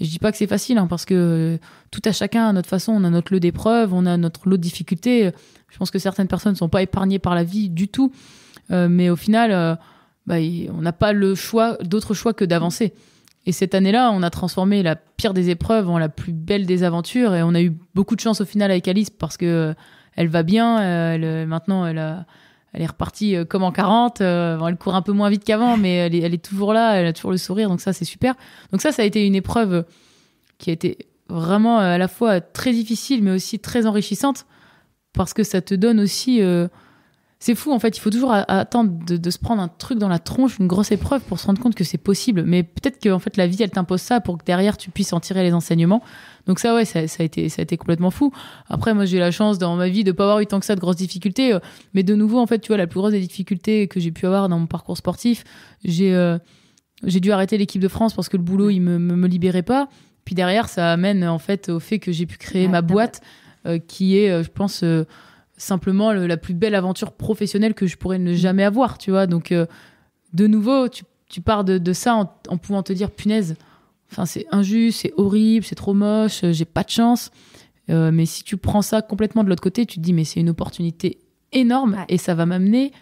Je dis pas que c'est facile, hein, parce que euh, tout à chacun, à notre façon, on a notre lot d'épreuves, on a notre lot de difficultés. Je pense que certaines personnes ne sont pas épargnées par la vie du tout. Euh, mais au final, euh, bah, on n'a pas le choix, d'autre choix que d'avancer. Et cette année-là, on a transformé la pire des épreuves en la plus belle des aventures. Et on a eu beaucoup de chance au final avec Alice parce que elle va bien. Elle, maintenant, elle a, elle est repartie euh, comme en 40. Euh, elle court un peu moins vite qu'avant, mais elle est, toujours là, elle a toujours le sourire, donc ça c'est super. Donc ça, ça a été une épreuve qui a été vraiment euh, à la fois très difficile, mais aussi très enrichissante, parce que ça te donne aussi c'est fou, en fait. Il faut toujours attendre de, se prendre un truc dans la tronche, une grosse épreuve pour se rendre compte que c'est possible. Mais peut-être que, en fait, la vie, elle t'impose ça pour que derrière, tu puisses en tirer les enseignements. Donc ça, ouais, ça, a été, complètement fou. Après, moi, j'ai eu la chance dans ma vie de pas avoir eu tant que ça de grosses difficultés. Euh, mais de nouveau, en fait, tu vois, la plus grosse des difficultés que j'ai pu avoir dans mon parcours sportif, j'ai, euh, dû arrêter l'équipe de France parce que le boulot, il me, me, libérait pas. Puis derrière, ça amène, en fait, au fait que j'ai pu créer ma boîte, euh, qui est, je pense, simplement la plus belle aventure professionnelle que je pourrais ne jamais avoir, tu vois. Donc, euh, de nouveau, tu, pars de, ça en, pouvant te dire, punaise, enfin, c'est injuste, c'est horrible, c'est trop moche, euh, j'ai pas de chance. Euh, mais si tu prends ça complètement de l'autre côté, tu te dis, mais c'est une opportunité énorme et ça va m'amener.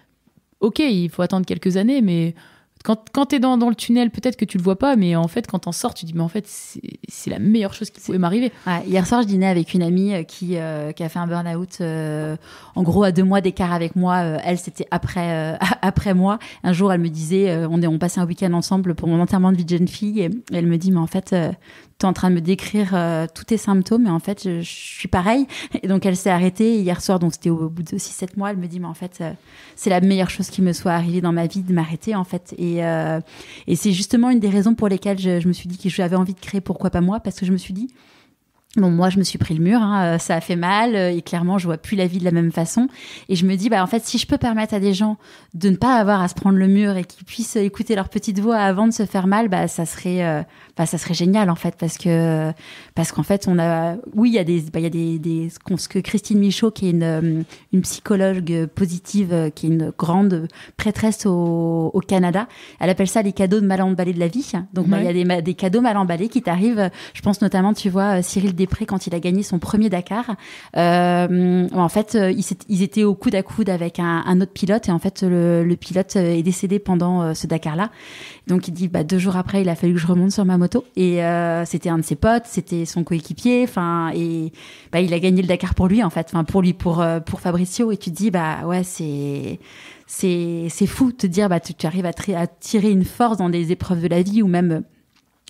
Ok, il faut attendre quelques années, mais quand, quand tu es dans, dans, le tunnel, peut-être que tu le vois pas, mais en fait, quand t'en sors, tu dis, mais en fait, c'est la meilleure chose qui pouvait m'arriver. hier soir, je dînais avec une amie euh, qui, euh, qui a fait un burn-out, euh, en gros, à deux mois d'écart avec moi. elle, c'était après, après moi. Un jour, elle me disait, on, est, on passait un week-end ensemble pour mon enterrement de vie de jeune fille, et elle me dit, mais en fait, en train de me décrire euh, tous tes symptômes, et en fait, je, suis pareil. Et donc, elle s'est arrêtée hier soir, donc c'était au, bout de 6-7 mois. Elle me dit, mais en fait, euh, c'est la meilleure chose qui me soit arrivée dans ma vie de m'arrêter, en fait. Et, euh, c'est justement une des raisons pour lesquelles je me suis dit que j'avais envie de créer Pourquoi pas moi, parce que je me suis dit, Bon, moi, je me suis pris le mur, hein, euh, ça a fait mal, euh, et clairement, je vois plus la vie de la même façon. Et je me dis, bah, en fait, si je peux permettre à des gens de ne pas avoir à se prendre le mur et qu'ils puissent écouter leur petite voix avant de se faire mal, bah, ça serait, euh, bah, ça serait génial, en fait, parce que, parce qu'en fait, on a, oui, il y a des, bah, il y a des, des, ce que Christine Michaud, qui est une, une psychologue positive, qui est une grande prêtresse au, au Canada, elle appelle ça les cadeaux de mal emballés de la vie. Donc, bah, il y a des, des cadeaux mal emballés qui t'arrivent, je pense notamment, tu vois, Cyril Près quand il a gagné son premier Dakar. Euh, en fait, euh, ils, étaient au coude à coude avec un, autre pilote et en fait le, pilote euh, est décédé pendant ce Dakar-là. Donc il dit bah, deux jours après, il a fallu que je remonte sur ma moto et c'était un de ses potes, c'était son coéquipier. Enfin et bah, il a gagné le Dakar pour lui en fait, enfin pour lui pour pour Fabricio. Et tu te dis bah ouais c'est c'est fou de te dire bah tu, arrives à tirer une force dans des épreuves de la vie ou même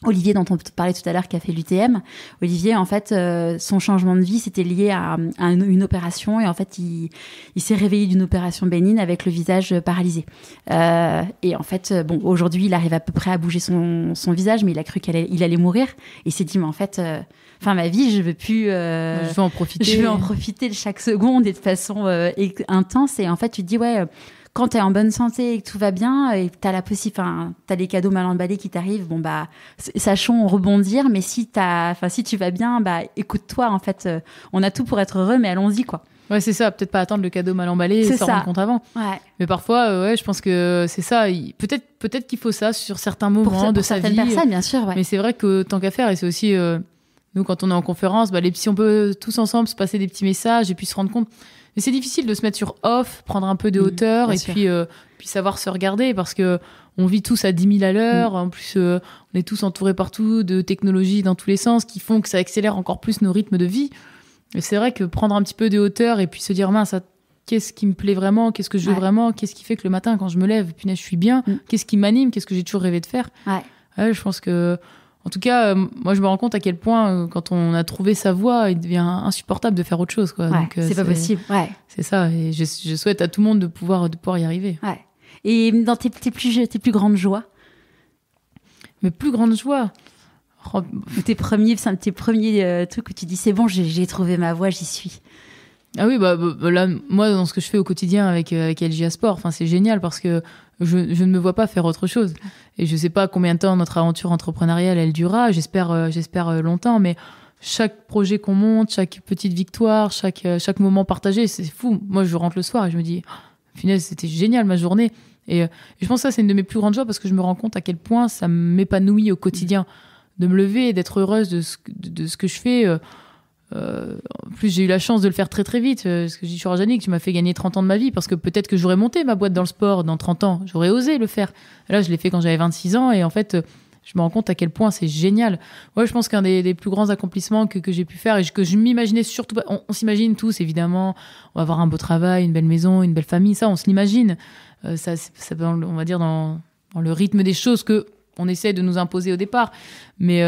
Olivier dont on parlait tout à l'heure qui a fait l'UTM, Olivier en fait euh, son changement de vie c'était lié à, une, opération et en fait il, s'est réveillé d'une opération bénigne avec le visage euh, paralysé. Euh, et en fait bon aujourd'hui il arrive à peu près à bouger son, visage mais il a cru qu'il allait, mourir et il s'est dit mais en fait enfin ma vie je veux plus je veux en profiter je veux en profiter de chaque seconde et de façon intense et en fait tu te dis ouais quand tu es en bonne santé et que tout va bien, et tu la tu as les cadeaux mal emballés qui t'arrivent, bon, bah, sachons rebondir, mais si, enfin si tu vas bien, bah, écoute-toi, en fait, euh, on a tout pour être heureux, mais allons-y, quoi. Ouais, c'est ça, peut-être pas attendre le cadeau mal emballé et s'en rendre compte avant. Ouais. Mais parfois, euh, ouais, je pense que c'est ça. Peut-être peut-être qu'il faut ça sur certains moments de sa vie. Personnes, bien sûr. Mais c'est vrai que tant qu'à faire, et c'est aussi, euh, nous, quand on est en conférence, bah, les, si on peut tous ensemble se passer des petits messages et puis se rendre compte. Mais c'est difficile de se mettre sur off, prendre un peu de mm, hauteur et euh, puis, savoir se regarder parce que on vit tous à 10 000 à l'heure. Mm. En plus, euh, on est tous entourés partout de technologies dans tous les sens qui font que ça accélère encore plus nos rythmes de vie. Et c'est vrai que prendre un petit peu de hauteur et puis se dire mince, ah, qu'est-ce qui me plaît vraiment, qu'est-ce que je veux vraiment, qu'est-ce qui fait que le matin quand je me lève, puis je suis bien, mm. qu'est-ce qui m'anime, qu'est-ce que j'ai toujours rêvé de faire. je pense que en tout cas, euh, moi, je me rends compte à quel point, euh, quand on a trouvé sa voie, il devient insupportable de faire autre chose. Euh, c'est pas possible. C'est ça. Et je, souhaite à tout le monde de pouvoir, de pouvoir y arriver. Et dans tes, plus, grandes joies Mes plus grandes joies C'est oh, Tes premiers, tes premiers trucs où tu dis c'est bon, j'ai trouvé ma voie, j'y suis. Ah oui, bah, bah, bah, là, moi, dans ce que je fais au quotidien avec, avec LGA Sport, c'est génial parce que je, ne me vois pas faire autre chose. Et je ne sais pas combien de temps notre aventure entrepreneuriale elle durera. J'espère, euh, j'espère euh, longtemps, mais chaque projet qu'on monte, chaque petite victoire, chaque, euh, chaque moment partagé, c'est fou. Moi, je rentre le soir et je me dis, finalement, oh, c'était génial ma journée. Et, je pense que ça, c'est une de mes plus grandes joies parce que je me rends compte à quel point ça m'épanouit au quotidien de me lever et d'être heureuse de ce, de ce que je fais. Euh, en plus, j'ai eu la chance de le faire très très vite. Euh, ce que je dis, Jannick, tu m'as fait gagner 30 ans de ma vie parce que peut-être que j'aurais monté ma boîte dans le sport dans 30 ans. J'aurais osé le faire. Là, je l'ai fait quand j'avais 26 ans et en fait, euh, je me rends compte à quel point c'est génial. Moi, je pense qu'un des, plus grands accomplissements que, j'ai pu faire et que je m'imaginais surtout pas. On, s'imagine tous, évidemment. On va avoir un beau travail, une belle maison, une belle famille. Ça, on se l'imagine. ça, on va dire dans, le rythme des choses que on essaie de nous imposer au départ. Mais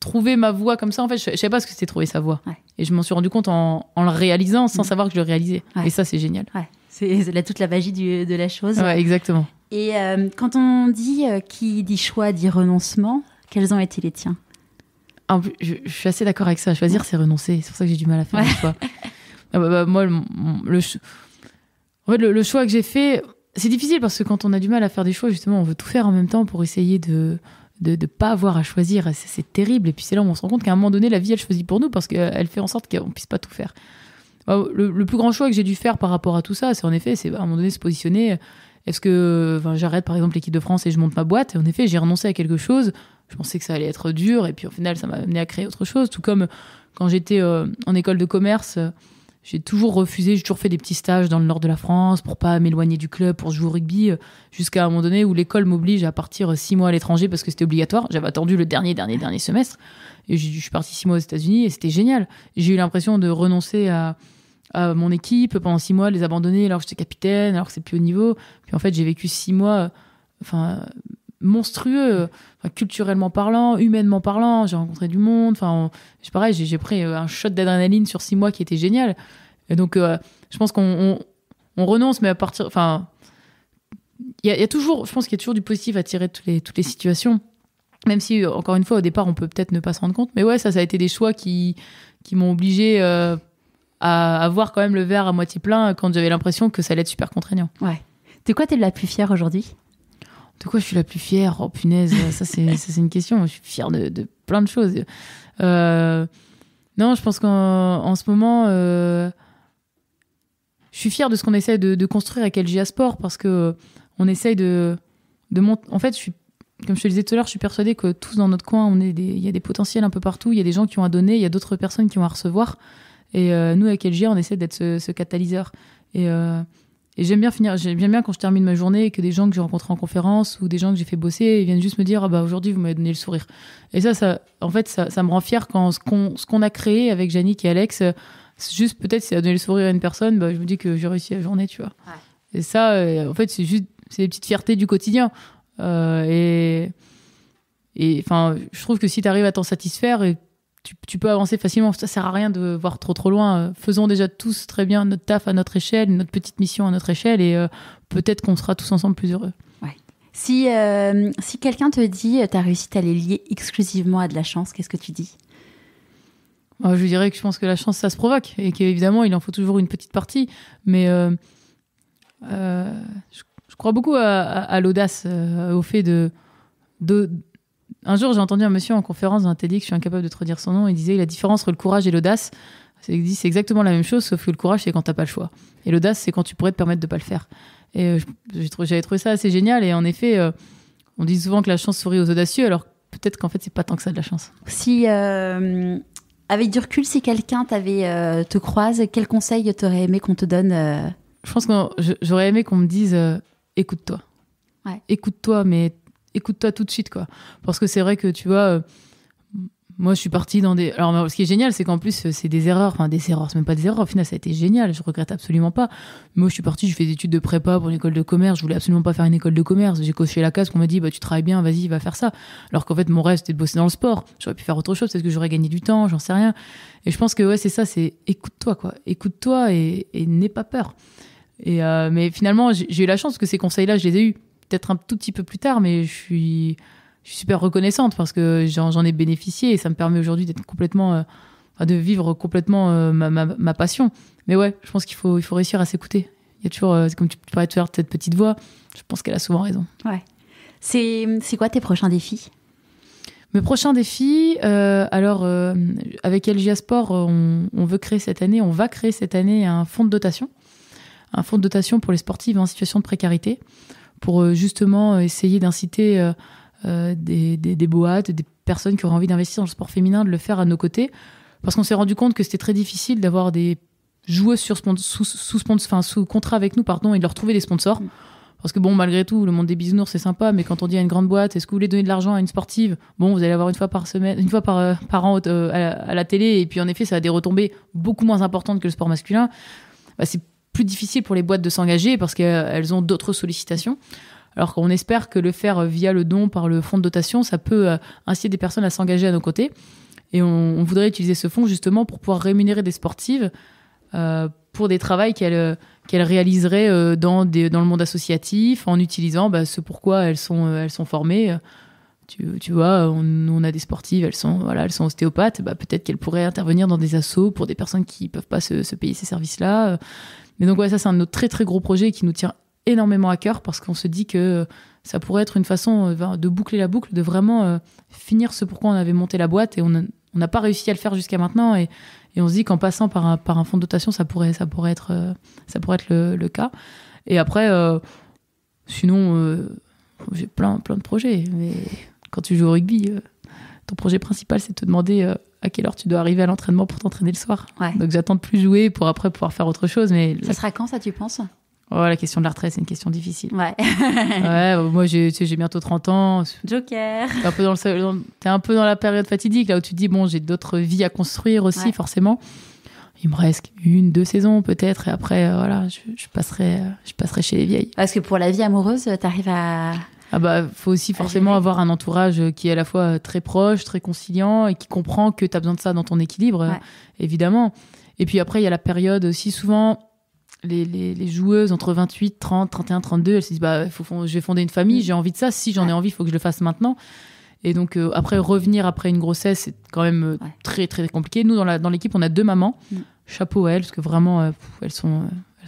trouver ma voix comme ça. En fait, je, je savais pas ce que c'était trouver sa voix. Et je m'en suis rendu compte en, en le réalisant sans mm. savoir que je le réalisais. Et ça, c'est génial. C'est là toute la magie de la chose. Ouais, exactement. Et euh, quand on dit euh, qui dit choix dit renoncement, quels ont été les tiens je, je, suis assez d'accord avec ça. Choisir, c'est renoncer. C'est pour ça que j'ai du mal à faire des choix. Ah bah, bah, moi, le, le choix que j'ai fait, c'est difficile parce que quand on a du mal à faire des choix, justement, on veut tout faire en même temps pour essayer de de ne pas avoir à choisir. C'est terrible. Et puis c'est là où on se rend compte qu'à un moment donné, la vie, elle choisit pour nous parce qu'elle fait en sorte qu'on ne puisse pas tout faire. Bah, le, plus grand choix que j'ai dû faire par rapport à tout ça, c'est en effet, c'est à un moment donné se positionner. Est-ce que j'arrête par exemple l'équipe de France et je monte ma boîte Et en effet, j'ai renoncé à quelque chose. Je pensais que ça allait être dur. Et puis au final, ça m'a amené à créer autre chose. Tout comme quand j'étais euh, en école de commerce j'ai toujours refusé, j'ai toujours fait des petits stages dans le nord de la France pour pas m'éloigner du club, pour jouer au rugby, euh, jusqu'à un moment donné où l'école m'oblige à partir euh, six mois à l'étranger parce que c'était obligatoire. J'avais attendu le dernier, dernier, dernier semestre et je suis parti six mois aux États-Unis et c'était génial. J'ai eu l'impression de renoncer à, mon équipe pendant six mois, les abandonner alors que j'étais capitaine, alors que c'est plus haut niveau. Puis en fait, j'ai vécu six mois, euh, enfin, monstrueux, culturellement parlant, humainement parlant. J'ai rencontré du monde. Enfin, je pareil, j'ai pris euh, un shot d'adrénaline sur six mois qui était génial. Et donc, euh, je pense qu'on renonce, mais à partir, enfin, il y, a toujours, je pense qu'il y a toujours du positif à tirer de toutes les situations. Même si, encore une fois, au départ, on peut peut-être ne pas se rendre compte. Mais ouais, ça, ça a été des choix qui qui m'ont obligé. Euh, à, avoir quand même le verre à moitié plein quand j'avais l'impression que ça allait être super contraignant. Ouais. De quoi tu es la plus fière aujourd'hui de quoi je suis la plus fière Oh punaise, ça c'est, une question. je suis fière de, plein de choses. Euh, non, je pense qu'en en ce moment, euh, je suis fière de ce qu'on essaie de, construire avec LGA Sport parce que on essaye de, de monter. En fait, je suis, comme je te le disais tout à l'heure, je suis persuadée que tous dans notre coin, on est il y a des potentiels un peu partout. Il y a des gens qui ont à donner, il y a d'autres personnes qui ont à recevoir. Et euh, nous, avec LGA, on essaie d'être ce, catalyseur. Et et j'aime bien finir, j'aime bien quand je termine ma journée et que des gens que j'ai rencontrés en conférence ou des gens que j'ai fait bosser, viennent juste me dire, ah bah aujourd'hui vous m'avez donné le sourire. Et ça, ça, en fait, ça, me rend fier quand ce qu'on, ce qu'on a créé avec Yannick et Alex, juste peut-être c'est à a donné le sourire à une personne, bah, je me dis que j'ai réussi la journée, tu vois. Et ça, euh, en fait, c'est juste, c'est des petites fiertés du quotidien. Euh, et, et enfin, je trouve que si tu arrives à t'en satisfaire et tu, peux avancer facilement. Ça sert à rien de voir trop trop loin. Euh, faisons déjà tous très bien notre taf à notre échelle, notre petite mission à notre échelle, et euh, peut-être qu'on sera tous ensemble plus heureux. Ouais. Si, euh, si quelqu'un te dit ta réussite, elle est liée exclusivement à de la chance, qu'est-ce que tu dis Moi, bah, Je dirais que je pense que la chance, ça se provoque, et qu'évidemment, il en faut toujours une petite partie. Mais je, crois beaucoup à, à l'audace, au fait de, de un jour, j'ai entendu un monsieur en conférence dans un TEDx, je suis incapable de te redire son nom, il disait la différence entre le courage et l'audace, c'est exactement la même chose, sauf que le courage, c'est quand t'as pas le choix. Et l'audace, c'est quand tu pourrais te permettre de ne pas le faire. Et euh, j'avais trouvé ça assez génial. Et en effet, euh, on dit souvent que la chance sourit aux audacieux, alors peut-être qu'en fait, c'est pas tant que ça de la chance. Si, euh, avec du recul, si quelqu'un t'avait te croise, quel conseil t'aurais aimé qu'on te donne Je pense que j'aurais aimé qu'on me dise écoute-toi. Écoute-toi, mais écoute-toi tout de suite, quoi. Parce que c'est vrai que, tu vois, euh, moi, je suis partie dans des. Alors, ce qui est génial, c'est qu'en plus, euh, c'est des erreurs. Enfin, des erreurs, c'est même pas des erreurs. Au final, ça a été génial. Je regrette absolument pas. Moi, je suis partie, je fais des études de prépa pour une école de commerce. Je voulais absolument pas faire une école de commerce. J'ai coché la case qu'on m'a dit, bah, tu travailles bien, vas-y, va faire ça. Alors qu'en fait, mon rêve, c'était de bosser dans le sport. J'aurais pu faire autre chose. Peut-être que j'aurais gagné du temps, j'en sais rien. Et je pense que, ouais, c'est ça, c'est écoute-toi, quoi. Écoute-toi et, n'aie pas peur. Et, euh, mais finalement, j'ai eu la chance que ces conseils-là, je les ai peut-être un tout petit peu plus tard, mais je suis, je suis super reconnaissante parce que j'en ai bénéficié et ça me permet aujourd'hui d'être complètement, euh, de vivre complètement euh, ma, passion. Mais ouais, je pense qu'il faut, il faut réussir à s'écouter. Il y a toujours, euh, comme tu parlais tout à l'heure, cette petite voix, je pense qu'elle a souvent raison. Ouais. C'est quoi tes prochains défis mes prochains défis, alors avec LGA Sport, on, on, veut créer cette année, on va créer cette année un fonds de dotation, un fonds de dotation pour les sportifs en situation de précarité pour euh, justement euh, essayer d'inciter euh, des, des, des boîtes, des personnes qui auraient envie d'investir dans le sport féminin, de le faire à nos côtés. Parce qu'on s'est rendu compte que c'était très difficile d'avoir des joueuses sur sous, sous, sous contrat avec nous pardon, et de leur trouver des sponsors. Mm. Parce que bon, malgré tout, le monde des bisounours, c'est sympa, mais quand on dit à une grande boîte, est-ce que vous voulez donner de l'argent à une sportive Bon, vous allez avoir une fois par semaine, une fois par, an à, la, télé, et puis en effet, ça a des retombées beaucoup moins importantes que le sport masculin. Bah, plus difficile pour les boîtes de s'engager parce qu'elles ont d'autres sollicitations. Alors qu'on espère que le faire via le don par le fonds de dotation, ça peut euh, inciter des personnes à s'engager à nos côtés. Et on, voudrait utiliser ce fonds justement pour pouvoir rémunérer des sportives euh, pour des travaux euh, qu'elles réaliseraient dans, des, dans, le monde associatif en utilisant bah, ce pourquoi elles sont, elles sont formées. Tu, tu vois, on, a des sportives, elles sont, voilà, elles sont ostéopathes, bah, peut-être qu'elles pourraient intervenir dans des assos pour des personnes qui ne peuvent pas se, se payer ces services-là. Mais donc, ça, c'est un de très, très gros projet qui nous tient énormément à cœur parce qu'on se dit que euh, ça pourrait être une façon euh, de boucler la boucle, de vraiment euh, finir ce pourquoi on avait monté la boîte et on n'a pas réussi à le faire jusqu'à maintenant. Et, on se dit qu'en passant par un, fonds de dotation, ça pourrait, ça pourrait être, ça pourrait être le, cas. Et après, sinon, j'ai plein, plein de projets. Mais quand tu joues au rugby, ton projet principal, c'est de te demander à quelle heure tu dois arriver à l'entraînement pour t'entraîner le soir. Donc j'attends de plus jouer pour après pouvoir faire autre chose. Mais ça sera quand ça, tu penses Oh, la question de la retraite, c'est une question difficile. Ouais. Euh, moi, j'ai bientôt 30 ans. Joker. T'es un, peu dans es un peu dans la période fatidique, là où tu te dis, bon, j'ai d'autres vies à construire aussi, forcément. Il me reste une, deux saisons peut-être, et après, euh, voilà, je, passerai, euh, je passerai chez les vieilles. Parce que pour la vie amoureuse, t'arrives à, ah bah, faut aussi forcément avoir un entourage euh, qui est à la fois euh, très proche, très conciliant et qui comprend que tu as besoin de ça dans ton équilibre, euh, évidemment. Et puis après, il y a la période aussi souvent. Les, joueuses entre 28, 30, 31, 32, elles se disent bah, faut, je vais fonder une famille, j'ai envie de ça. Si j'en ai envie, il faut que je le fasse maintenant. Et donc, après, revenir après une grossesse, c'est quand même très, très compliqué. Nous, dans l'équipe, on a deux mamans. Mm. Chapeau à elles, parce que vraiment, elles, elles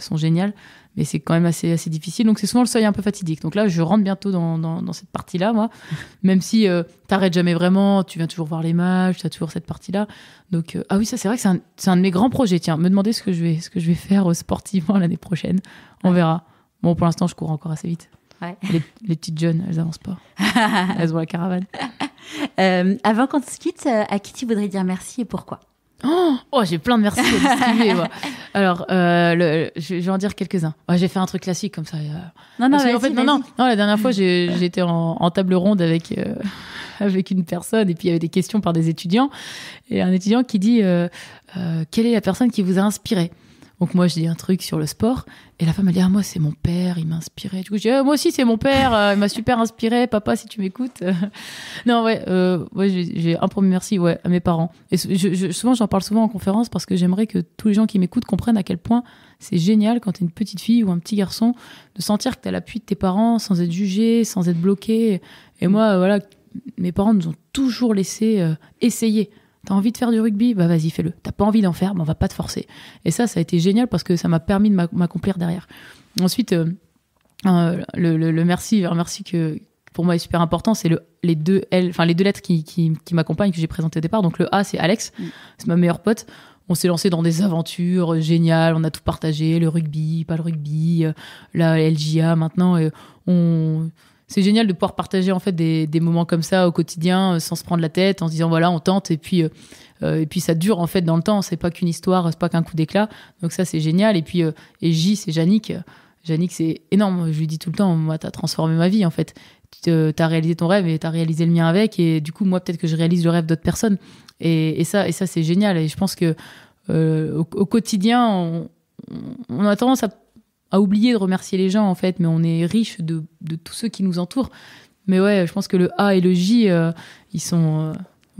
sont géniales mais c'est quand même assez, assez difficile. Donc c'est souvent le seuil un peu fatidique. Donc là, je rentre bientôt dans, cette partie-là, moi. Même si tu euh, t'arrêtes jamais vraiment, tu viens toujours voir les matchs, tu as toujours cette partie-là. Donc euh, ah oui, ça c'est vrai que c'est un, de mes grands projets. Tiens, me demander ce que je vais, ce que je vais faire euh, sportivement l'année prochaine. On verra. Bon, pour l'instant, je cours encore assez vite. Les, petites jeunes, elles avancent pas. elles ont la caravane. avant qu'on se quitte, à qui tu voudrais dire merci et pourquoi Oh, j'ai plein de merci à moi. Alors, euh, je, vais en dire quelques-uns. j'ai fait un truc classique comme ça. Euh. Non, non, non, non, la dernière fois, j'étais en, table ronde avec, euh, avec une personne et puis il y avait des questions par des étudiants. Et un étudiant qui dit Quelle est la personne qui vous a inspiré donc moi, je dis un truc sur le sport. Et la femme, elle dit, ah, moi, c'est mon père, il m'inspirait. Du coup, je dis, ah, moi aussi, c'est mon père, euh, il m'a super inspiré, papa, si tu m'écoutes. non, ouais, euh, j'ai un premier merci ouais, à mes parents. Et souvent, j'en parle souvent en conférence parce que j'aimerais que tous les gens qui m'écoutent comprennent à quel point c'est génial quand tu es une petite fille ou un petit garçon de sentir que tu as l'appui de tes parents sans être jugé, sans être bloqué. Et moi, euh, voilà, mes parents nous ont toujours laissé essayer. T'as envie de faire du rugby Bah vas-y, fais-le. T'as pas envie d'en faire bah, On va pas te forcer. Et ça, ça a été génial parce que ça m'a permis de m'accomplir derrière. Ensuite, euh, euh, le, merci, un merci que pour moi est super important, c'est le, les deux enfin les deux lettres qui, m'accompagnent que j'ai présentées au départ. Donc le A, c'est Alex, mm. c'est ma meilleure pote. On s'est lancé dans des aventures euh, géniales, on a tout partagé, le rugby, pas le rugby, la LJA maintenant. on c'est génial de pouvoir partager en fait des, moments comme ça au quotidien euh, sans se prendre la tête en se disant voilà on tente et puis euh, euh, et puis ça dure en fait dans le temps c'est pas qu'une histoire c'est pas qu'un coup d'éclat donc ça c'est génial et puis et J c'est Yannick Yannick c'est énorme je lui dis tout le temps moi t'as transformé ma vie en fait t'as réalisé ton rêve et t'as réalisé le mien avec et du coup moi peut-être que je réalise le rêve d'autres personnes et, ça et ça c'est génial et je pense que au, quotidien on, on a tendance à à oublier de remercier les gens en fait, mais on est riche de, tous ceux qui nous entourent. Mais ouais, je pense que le A et le J, euh, ils sont,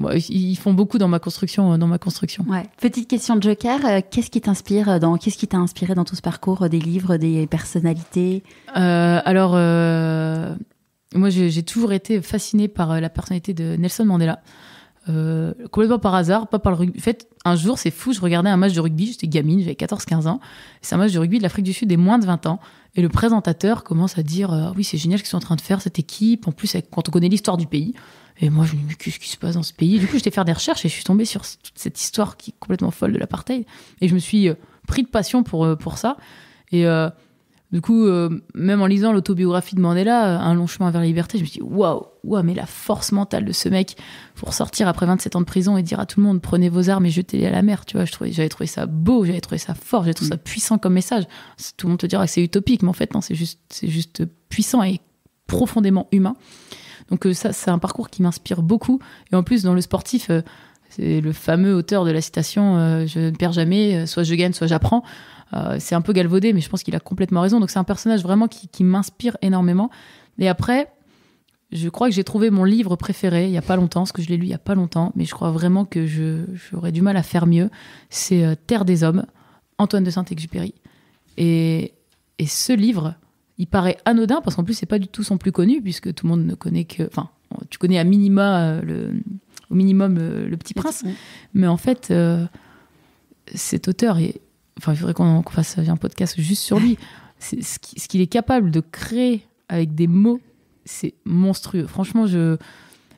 euh, ils font beaucoup dans ma construction, euh, dans ma construction. Petite question de Joker, qu'est-ce qui t'inspire dans, qu'est-ce qui t'a inspiré dans tout ce parcours, des livres, des personnalités Alors, moi, j'ai toujours été fascinée par la personnalité de Nelson Mandela. Euh, complètement par hasard, pas par le rugby. En fait, un jour, c'est fou, je regardais un match de rugby, j'étais gamine, j'avais 14-15 ans. C'est un match de rugby de l'Afrique du Sud des moins de 20 ans. Et le présentateur commence à dire euh, Oui, c'est génial ce qu'ils sont en train de faire, cette équipe. En plus, quand on connaît l'histoire du pays. Et moi, je me dis Mais qu'est-ce qui se passe dans ce pays Du coup, j'étais faire des recherches et je suis tombée sur toute cette histoire qui est complètement folle de l'apartheid. Et je me suis euh, pris de passion pour, pour ça. Et du coup, euh, même en lisant l'autobiographie de Mandela, euh, Un long chemin vers la liberté, je me suis dit, waouh, mais la force mentale de ce mec pour sortir après 27 ans de prison et dire à tout le monde, prenez vos armes et jetez-les à la mer. Tu vois, j'avais trouvé ça beau, j'avais trouvé ça fort, j'avais trouvé ça mm. puissant comme message. Tout le monde te dira que c'est utopique, mais en fait, non, c'est juste, juste puissant et profondément humain. Donc, euh, ça, c'est un parcours qui m'inspire beaucoup. Et en plus, dans le sportif, c'est le fameux auteur de la citation, je ne perds jamais, soit je gagne, soit j'apprends. Euh, c'est un peu galvaudé, mais je pense qu'il a complètement raison. Donc c'est un personnage vraiment qui, m'inspire énormément. Et après, je crois que j'ai trouvé mon livre préféré il y a pas longtemps, parce que je l'ai lu il n'y a pas longtemps, mais je crois vraiment que j'aurais du mal à faire mieux. C'est euh, Terre des hommes, Antoine de Saint-Exupéry. Et, ce livre, il paraît anodin parce qu'en plus c'est pas du tout son plus connu puisque tout le monde ne connaît que, enfin, tu connais à minima euh, le, au minimum le, Petit Prince, mais en fait. cet auteur est Enfin, il faudrait qu'on fasse un podcast juste sur lui. ce qu'il est capable de créer avec des mots, c'est monstrueux. Franchement, je.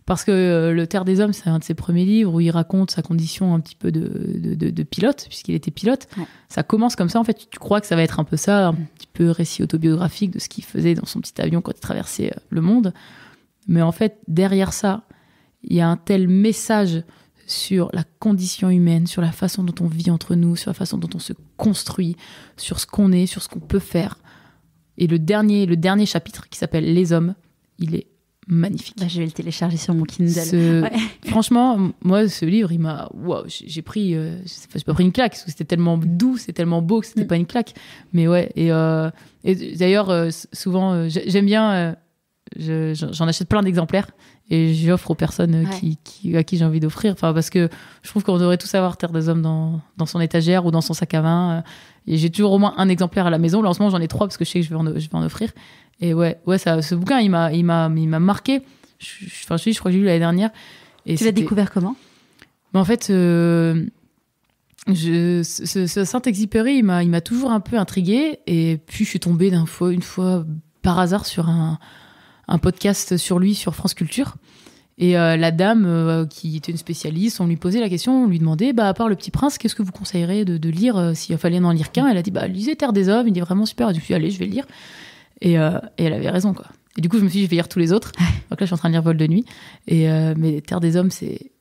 Parce que euh, Le Terre des Hommes, c'est un de ses premiers livres où il raconte sa condition un petit peu de, pilote, puisqu'il était pilote. Ça commence comme ça, en fait. Tu, crois que ça va être un peu ça, un mm. petit peu récit autobiographique de ce qu'il faisait dans son petit avion quand il traversait euh, le monde. Mais en fait, derrière ça, il y a un tel message sur la condition humaine, sur la façon dont on vit entre nous, sur la façon dont on se construit, sur ce qu'on est, sur ce qu'on peut faire. Et le dernier, le dernier chapitre qui s'appelle Les hommes, il est magnifique. Bah, je vais le télécharger sur mon Kindle. Franchement, moi, ce livre, il m'a. waouh j'ai pris. Euh, pas pris une claque, parce que c'était tellement doux, c'était tellement beau que c'était mm. pas une claque. Mais ouais, et, euh, d'ailleurs, euh, souvent, j'aime bien j'en achète plein d'exemplaires et j'offre aux personnes qui, à qui j'ai envie d'offrir. Enfin, parce que je trouve qu'on devrait tous avoir Terre des Hommes dans, dans, son étagère ou dans son sac à main. Euh, et j'ai toujours au moins un exemplaire à la maison. Là, en ce moment, j'en ai trois parce que je sais que je vais en, je vais en offrir. Et ouais, ouais ça, ce bouquin, il m'a, il m'a, il m'a marqué. Je, je, je, crois que j'ai lu l'année dernière. Et tu l'as découvert comment Mais En fait, euh, je, ce, Saint-Exupéry, il m'a, il m'a toujours un peu intrigué. Et puis, je suis tombée d'un fois, une fois par hasard sur un un podcast sur lui sur France Culture. Et euh, la dame, euh, qui était une spécialiste, on lui posait la question, on lui demandait, bah, à part Le Petit Prince, qu'est-ce que vous conseillerez de, lire euh, s'il fallait en lire qu'un Elle a dit, bah, lisez Terre des Hommes, il est vraiment super. Du a dit, allez, je vais le lire. Et, elle avait raison, quoi. Et du coup, je me suis dit, je vais lire tous les autres. Donc là, je suis en train de lire Vol de nuit. Et, mais Terre des Hommes, c'est.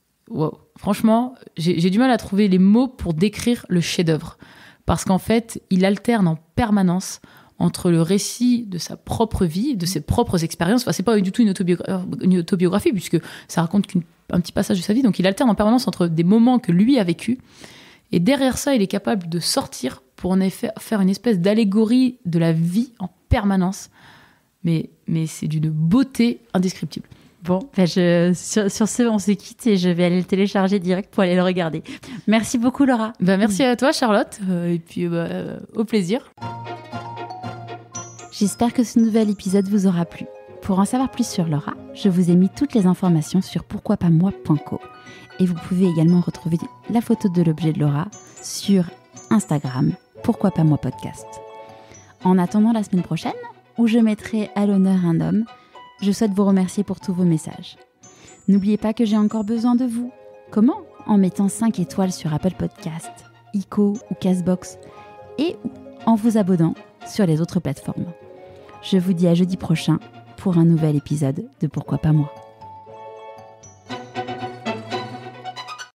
Franchement, j'ai du mal à trouver les mots pour décrire le chef-d'œuvre. Parce qu'en fait, il alterne en permanence entre le récit de sa propre vie, de ses propres expériences. Enfin, c'est pas du tout une, autobiographie, puisque ça raconte qu'un petit passage de sa vie. Donc, il alterne en permanence entre des moments que lui a vécu. Et derrière ça, il est capable de sortir pour en effet faire une espèce d'allégorie de la vie en permanence. Mais, mais c'est d'une beauté indescriptible. Bon, ben sur, ce, on se quitte et je vais aller le télécharger direct pour aller le regarder. Merci beaucoup, Laura. Ben, merci à toi, Charlotte. Euh, et puis, euh, au plaisir. J'espère que ce nouvel épisode vous aura plu. Pour en savoir plus sur Laura, je vous ai mis toutes les informations sur pourquoipasmoi.co. Et vous pouvez également retrouver la photo de l'objet de Laura sur Instagram, pourquoi pas moi podcast. En attendant la semaine prochaine, où je mettrai à l'honneur un homme, je souhaite vous remercier pour tous vos messages. N'oubliez pas que j'ai encore besoin de vous. Comment En mettant 5 étoiles sur Apple Podcasts, ICO ou Castbox et en vous abonnant sur les autres plateformes. Je vous dis à jeudi prochain pour un nouvel épisode de Pourquoi pas moi.